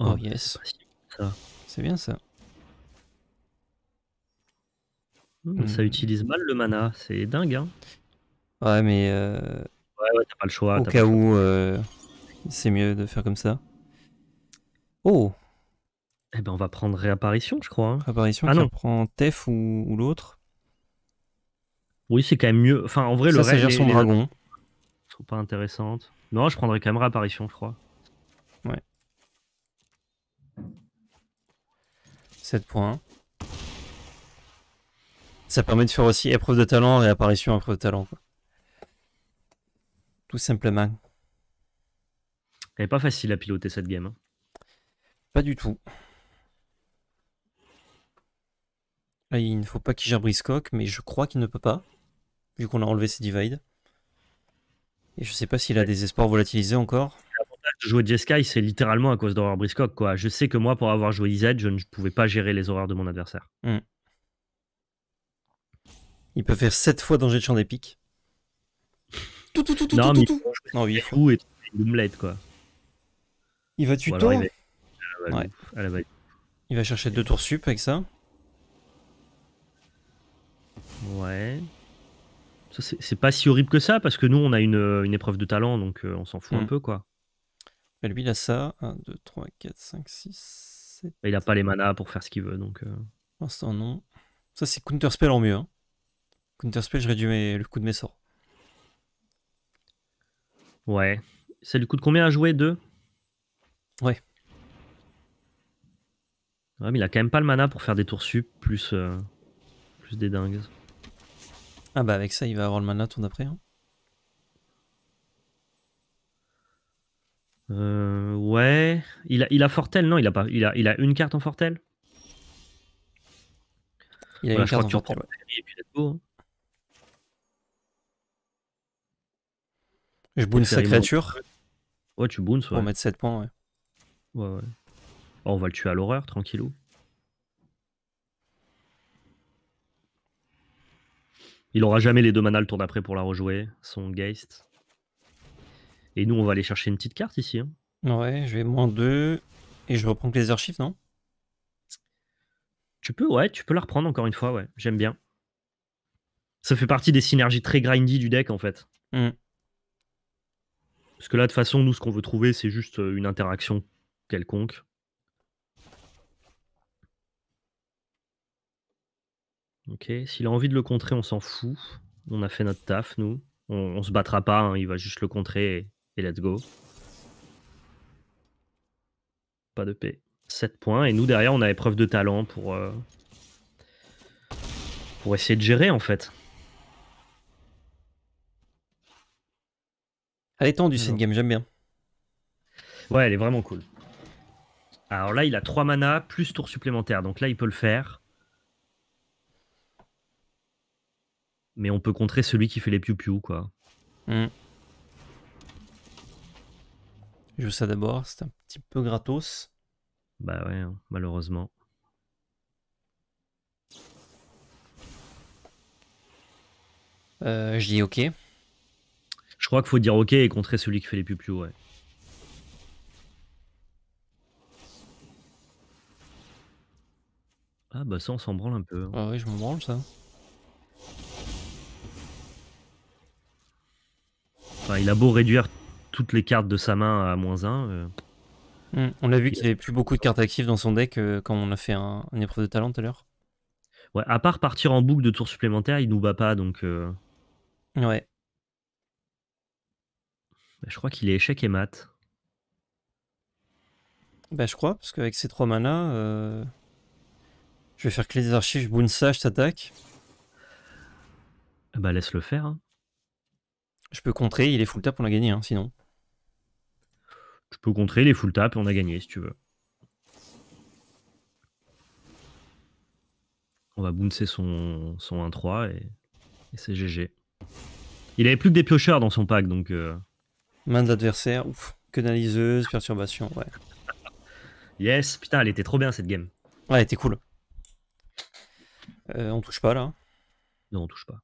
Oh, oh, yes. C'est bien ça. Hmm, hmm. Ça utilise mal le mana, c'est dingue. Hein ouais, mais. Euh... Ouais, ouais, t'as pas le choix. Au cas où, euh, c'est mieux de faire comme ça. Oh Eh ben, on va prendre réapparition, je crois. Hein. Réapparition ah, Tef ou, l'autre. Oui, c'est quand même mieux. Enfin, en vrai, ça, le son dragon. pas intéressante Non, je prendrais quand même réapparition, je crois. Ouais. 7 points. Ça permet de faire aussi épreuve de talent Réapparition épreuve de talent. Tout simplement. Elle est pas facile à piloter cette game. Hein. Pas du tout. Ah, il ne faut pas qu'il gère Briscock, mais je crois qu'il ne peut pas, vu qu'on a enlevé ses divides. Et je sais pas s'il a des espoirs volatilisés encore. L'avantage de jouer Jeskai, c'est littéralement à cause d'Horreur Briscock. Quoi. Je sais que moi, pour avoir joué IZ, je ne pouvais pas gérer les horreurs de mon adversaire. Hmm. Il peut faire 7 fois danger de champ d'épique. Tout, tout, tout, tout, non, tout, tout, il va fou et quoi. Il va à Il va chercher deux tours sup avec ça. Ouais. c'est pas si horrible que ça, parce que nous, on a une, euh, épreuve de talent, donc euh, on s'en fout un hmm. peu, quoi. Et bah, lui, il a ça. 1, 2, 3, 4, 5, 6, 7. Il a pas les manas pour faire ce qu'il veut, donc. Euh. Pour l'instant, non. Ça, c'est counter spell en mieux. Hein. Counterspell, je réduis le coût de mes sorts. Ouais. Ça lui coûte combien à jouer Deux Ouais il a quand même pas le mana pour faire des tours sup plus, euh, plus des dingues. Ah bah avec ça, il va avoir le mana tour d'après. Hein. Euh, ouais, il a, il a Fortel, non, il a pas, il a, il a une carte en Fortel. Il a une carte en Fortel. Hein. Je boone sa créature. Ouais, tu boons Ouais. Pour mettre 7 points, ouais. Ouais, ouais. Oh, on va le tuer à l'horreur, tranquillou. Il aura jamais les deux manas le tour d'après pour la rejouer, son Geist. Et nous, on va aller chercher une petite carte ici. Hein. Ouais, je vais moins 2 et je reprends que les archives, non Tu peux, ouais, tu peux la reprendre encore une fois, ouais, j'aime bien. Ça fait partie des synergies très grindy du deck en fait. Hmm. Parce que là, de toute façon, nous, ce qu'on veut trouver, c'est juste euh, une interaction quelconque. Ok. S'il a envie de le contrer, on s'en fout. On a fait notre taf, nous. On, se battra pas, hein. il va juste le contrer et, let's go. Pas de paix. 7 points. Et nous, derrière, on a épreuve de talent pour, euh, pour essayer de gérer, en fait. Elle est tendue, cette game, j'aime bien. Ouais, elle est vraiment cool. Alors là, il a 3 mana plus tour supplémentaire. Donc là, il peut le faire. mais on peut contrer celui qui fait les piou-piou, quoi. Hmm. Je veux ça d'abord, c'est un petit peu gratos. Bah ouais, hein, malheureusement. Euh, je dis ok. Je crois qu'il faut dire ok et contrer celui qui fait les piou-piou, ouais. Ah bah ça on s'en branle un peu. Hein. Ah ouais, je m'en branle ça. il a beau réduire toutes les cartes de sa main à moins 1. Euh, hmm, on a vu qu'il avait plus beaucoup de cartes actives dans son deck quand euh, on a fait un, épreuve de talent tout à l'heure. Ouais, à part partir en boucle de tours supplémentaires, il nous bat pas donc. Euh, ouais. Bah, je crois qu'il est échec et mat. Bah, je crois, parce qu'avec ces trois manas, je vais faire clé des archives, je t'attaque. Bah, laisse le faire. Hein. Je peux contrer, il est full tap, on a gagné, hein, sinon. Je peux contrer, il est full tap on a gagné si tu veux. On va bouncer son, son 1-3 et, c'est GG. Il avait plus que des piocheurs dans son pack donc. Euh. Main de l'adversaire, ouf. Canaliseuse, perturbation, ouais. yes, putain, elle était trop bien cette game. Ouais, elle était cool. Euh, on touche pas là. Hein. Non, on touche pas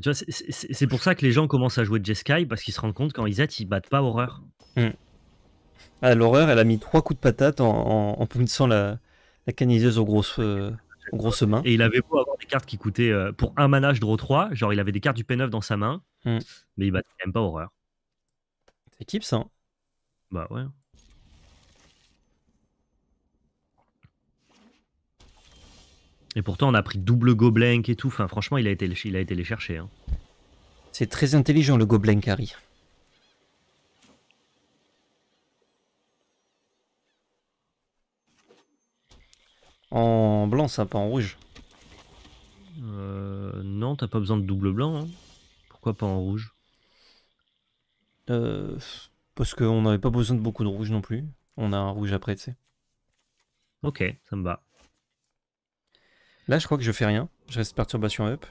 c'est pour ça que les gens commencent à jouer de Jeskai parce qu'ils se rendent compte ils Isat ils battent pas Horreur. Mmh. Ah, l'horreur, elle a mis trois coups de patate en, en, punissant la, la, caniseuse aux grosses, mains. Et il avait beau avoir des cartes qui coûtaient euh, pour un manage draw 3, genre il avait des cartes du P9 dans sa main, hmm. mais il battait même pas Horreur. C'est équipe hein. ça. Bah ouais. Et pourtant, on a pris double gobelin et tout. Enfin, franchement, il a été, il a été les chercher. Hein. C'est très intelligent le qui Harry. En blanc, ça, pas en rouge. Euh, non, t'as pas besoin de double blanc. Hein. Pourquoi pas en rouge euh, Parce qu'on n'avait pas besoin de beaucoup de rouge non plus. On a un rouge après, tu sais. Ok, ça me va. Là, je crois que je fais rien. Je reste perturbation up.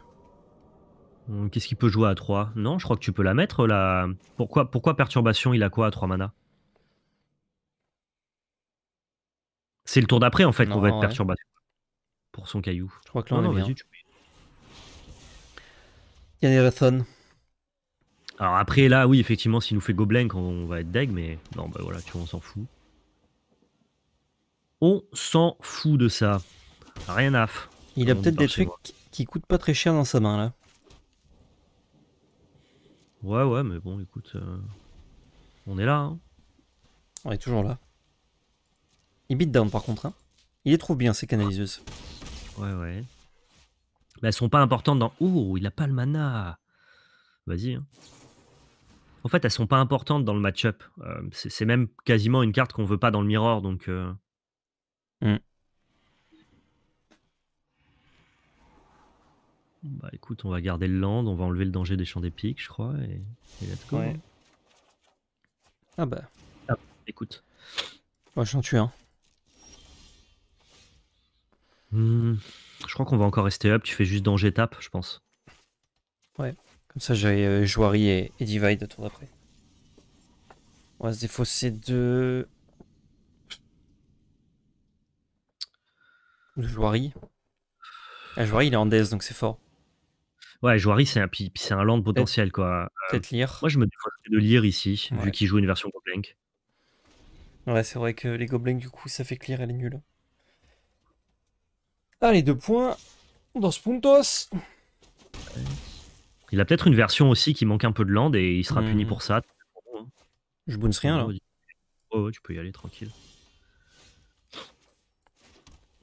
Hum, qu'est-ce qu'il peut jouer à 3 Non, je crois que tu peux la mettre là. Pourquoi, pourquoi perturbation Il a quoi à 3 mana C'est le tour d'après en fait qu'on va être perturbation pour son caillou. Je crois que là on non, ah, est bien. Tu... Alors après là, oui, effectivement, s'il nous fait gobelin, on va être deg, mais non, bah voilà, tu vois, on s'en fout. On s'en fout de ça. Rien à. F. Il a hum, peut-être des trucs qui coûtent pas très cher dans sa main là. Ouais, ouais, mais bon, écoute, euh, on est là. Hein. On est toujours là. Il beat down par contre. Hein. Il est trop bien ces canaliseuses. Ouais, ouais. Mais elles sont pas importantes dans. Ouh, il a pas le mana. Vas-y. Hein. En fait, elles sont pas importantes dans le match-up. Euh, c'est même quasiment une carte qu'on veut pas dans le mirror, donc. Euh... Hmm. Bah écoute, on va garder le land, on va enlever le danger des champs des pics, je crois, et, let's go. Ouais. Ah bah. Ah, écoute. Moi j'en tue un. Hmm, je crois qu'on va encore rester up, tu fais juste danger tape, je pense. Ouais, comme ça j'ai euh, et, Divide autour d'après. On va se défausser de... le Joari. Ah, Joari il est en death donc c'est fort. Ouais, Jouari, c'est un, un land potentiel, quoi. Euh, peut-être lire. Moi, je me défends de lire ici, vu qu'il joue une version Goblin. Ouais, c'est vrai que les Goblins, du coup, ça fait que elle est nulle. Allez, deux points. Dans ce Il a peut-être une version aussi qui manque un peu de land et il sera puni mhm. pour ça. Je bounce rien, là. Oh, ouais, tu peux y aller tranquille.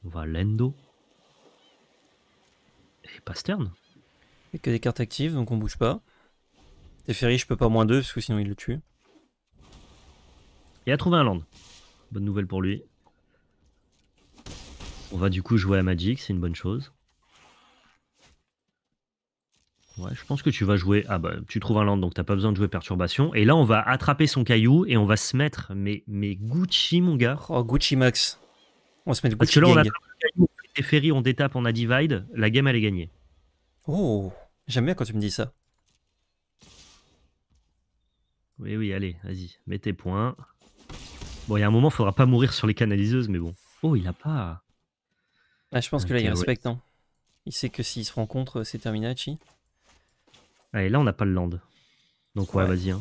On va Lendo. Et Pastern et que des cartes actives, donc on bouge pas. Ferry, je peux pas moins 2, parce que sinon il le tue. Il a trouvé un land. Bonne nouvelle pour lui. On va du coup jouer à Magic, c'est une bonne chose. Ouais, je pense que tu vas jouer. Ah bah, tu trouves un land, donc t'as pas besoin de jouer perturbation. Et là, on va attraper son caillou et on va se mettre. Mais, mais Gucci, mon gars. Oh, Gucci Max. On va se mettre Gucci. Parce que là, on a le Ferry, on détape, on a divide. La game, elle est gagnée. Oh, j'aime bien quand tu me dis ça. Oui, oui, allez, vas-y, mets tes points. Bon, il y a un moment, il faudra pas mourir sur les canaliseuses, mais bon. Oh, il a pas. Ah, je pense que là, il respecte. Hein. Il sait que s'il se rencontre, euh, c'est terminé, Allez, là, on n'a pas le land. Donc, ouais, vas-y. Hein.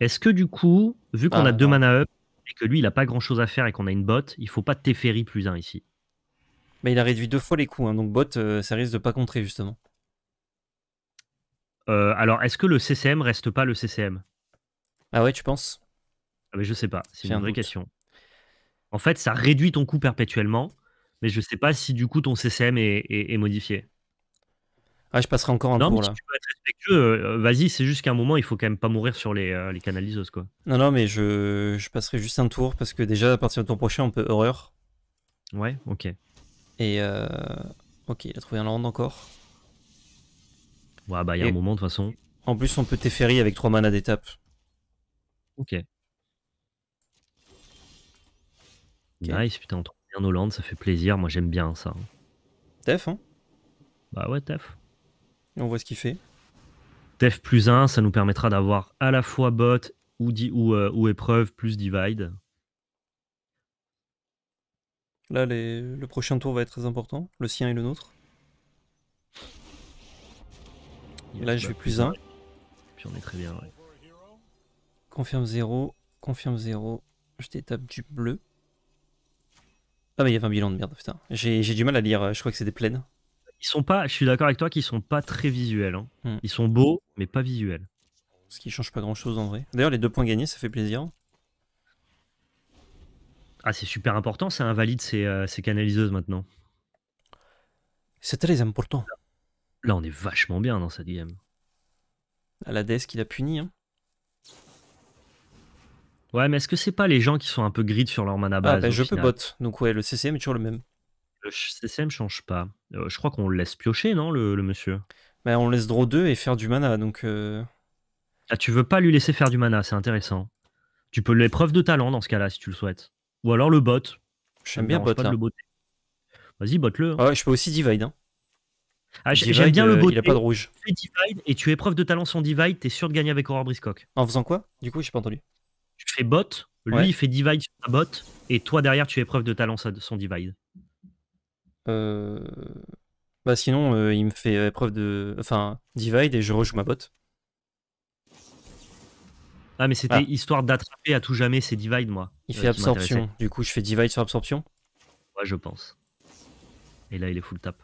Est-ce que du coup, vu qu'on ah, a deux mana up et que lui, il a pas grand chose à faire et qu'on a une botte, il faut pas Teferi plus un ici il a réduit deux fois les coûts, hein, donc bot, euh, ça risque de pas contrer justement. Euh, alors, est-ce que le CCM reste pas le CCM Ah ouais, tu penses ah, mais Je sais pas, c'est une vraie question. En fait, ça réduit ton coût perpétuellement, mais je sais pas si du coup ton CCM est, modifié. Ah, je passerai encore un tour, là. tu être euh, vas-y, c'est juste qu'à un moment, il faut quand même pas mourir sur les, euh, quoi. Non, non, mais je, je passerai juste un tour parce que déjà, à partir de ton prochain, on peut horreur. Ouais, ok. Et euh, ok, il a trouvé un land encore. Ouais, bah il y a un moment de toute façon. En plus, on peut Teferi avec 3 manas d'étape. Ok. Nice, putain, on trouve bien Hollande, ça fait plaisir. Moi, j'aime bien ça. Tef, hein Bah ouais, Tef. on voit ce qu'il fait. Tef plus 1, ça nous permettra d'avoir à la fois bot ou, euh, ou épreuve plus divide. Là, le prochain tour va être très important, le sien et le nôtre. Là, je vais plus 1. Puis on est très bien, Confirme 0, confirme 0. Je t'étape du bleu. Ah, mais il y avait un bilan de merde, putain. J'ai du mal à lire, euh, je crois que c'est des plaines. Ils sont pas, je suis d'accord avec toi qu'ils sont pas très visuels. Hein. Hmm. Ils sont beaux, mais pas visuels. Ce qui change pas grand chose en vrai. D'ailleurs, les deux points gagnés, ça fait plaisir. Ah, c'est super important, ça invalide euh, ces, canaliseuses maintenant. C'est très important. Là, on est vachement bien dans cette game. À ah, la DS qui l'a puni. Hein. Ouais, mais est-ce que c'est pas les gens qui sont un peu grid sur leur mana ah, base ben, je peux bot. Donc, ouais, le CCM est toujours le même. Le CCM change pas. Euh, je crois qu'on le laisse piocher, non, le, monsieur Bah, on laisse draw 2 et faire du mana, donc. Euh. Ah, tu veux pas lui laisser faire du mana, c'est intéressant. Tu peux l'épreuve de talent dans ce cas-là, si tu le souhaites. Ou alors le bot. J'aime bien bot, hein. le Vas-y, botte le hein. ah je peux aussi divide. Hein. Ah, j'aime bien le bot. Euh, il a pas de rouge. Tu fais divide et tu es preuve de talent son divide, t'es sûr de gagner avec Aurore Briscock. En faisant quoi Du coup, j'ai pas entendu. Tu fais bot, lui il fait divide sur ta bot, et toi derrière tu es preuve de talent son divide. Euh... Bah sinon, euh, il me fait preuve de. Enfin, divide et je rejoue ma bot. Ah, mais c'était ah. histoire d'attraper à tout jamais, ses divides moi. Il fait absorption. Du coup, je fais Divide sur absorption Ouais, je pense. Et là, il est full tap.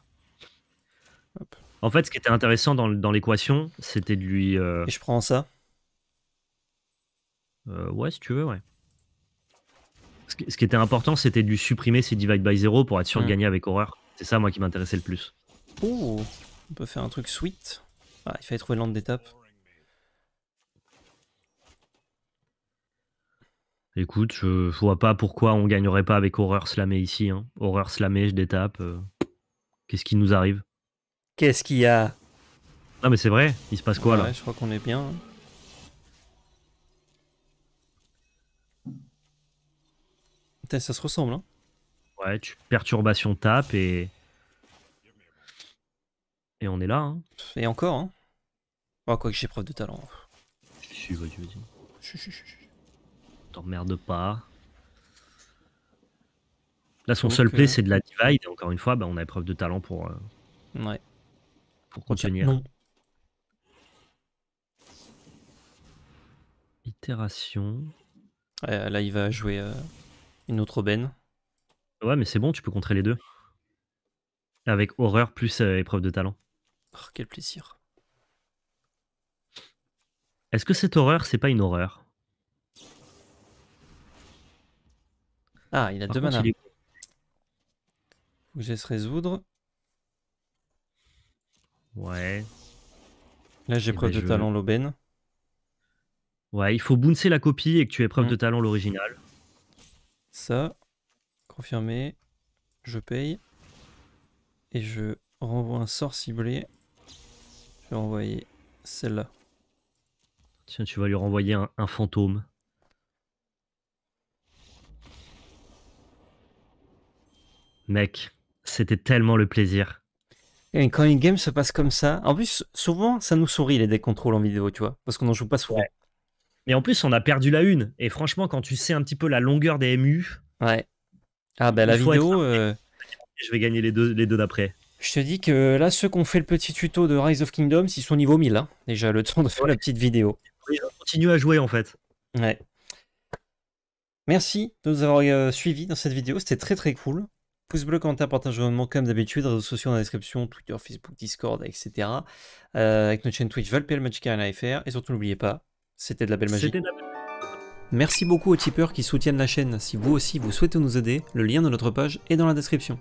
En fait, ce qui était intéressant dans, l'équation, c'était de lui. Euh, Et je prends ça euh, Ouais, si tu veux, ouais. Ce qui, était important, c'était de lui supprimer ses Divide by 0 pour être sûr de hmm. gagner avec horreur. C'est ça, moi, qui m'intéressait le plus. Oh, on peut faire un truc sweet. Ah, il fallait trouver des d'étape. Écoute, je, vois pas pourquoi on gagnerait pas avec horreur slamé ici. Hein. Horreur slamé, je détape. Euh. Qu'est-ce qui nous arrive Qu'est-ce qu'il y a Ah mais c'est vrai, il se passe quoi ouais, Je crois qu'on est bien. Hein. ça se ressemble. Hein. Ouais, tu, perturbation tape et. Et on est là. Hein. Et encore. Hein. Oh, quoi que j'ai preuve de talent. suis, vas t'emmerde pas. Là, son seul play, euh, c'est de la divide. encore une fois, bah, on a épreuve de talent pour, euh, ouais. pour continuer Itération. Euh, là, il va jouer une autre aubaine. Ouais, mais c'est bon, tu peux contrer les deux. Avec horreur plus épreuve de talent. Oh, quel plaisir. Est-ce que cette horreur, c'est pas une horreur Ah, il a deux manas. Il Faut que je laisse résoudre. Ouais. Là, j'ai eh preuve ben, de talent l'aubaine. Ouais, il faut bouncer la copie et que tu aies preuve de mm. talent l'original. Ça, confirmé. Je paye. Et je renvoie un sort ciblé. Je vais renvoyer celle-là. Tiens, tu vas lui renvoyer un fantôme. Mec, c'était tellement le plaisir. Et quand une game se passe comme ça, en plus, souvent, ça nous sourit les contrôles en vidéo, tu vois, parce qu'on n'en joue pas souvent. Mais en plus, on a perdu la une. Et franchement, quand tu sais un petit peu la longueur des MU. Ouais. Ah, ben bah, la vidéo. Euh, je vais gagner les deux, les deux d'après. Je te dis que là, ceux qui ont fait le petit tuto de Rise of Kingdoms, ils sont niveau 1000. Hein. Déjà, le temps de faire la petite vidéo. continue à jouer en fait. Ouais. Merci de nous avoir suivi euh, suivis dans cette vidéo. C'était très très cool. Pouce bleu, commentaire, partage abonnement comme d'habitude, réseaux sociaux dans la description, Twitter, Facebook, Discord, etc. Euh, avec notre chaîne Twitch FR, et surtout n'oubliez pas, c'était de la belle magie. Merci beaucoup aux tipeurs qui soutiennent la chaîne. Si vous aussi vous souhaitez nous aider, le lien de notre page est dans la description.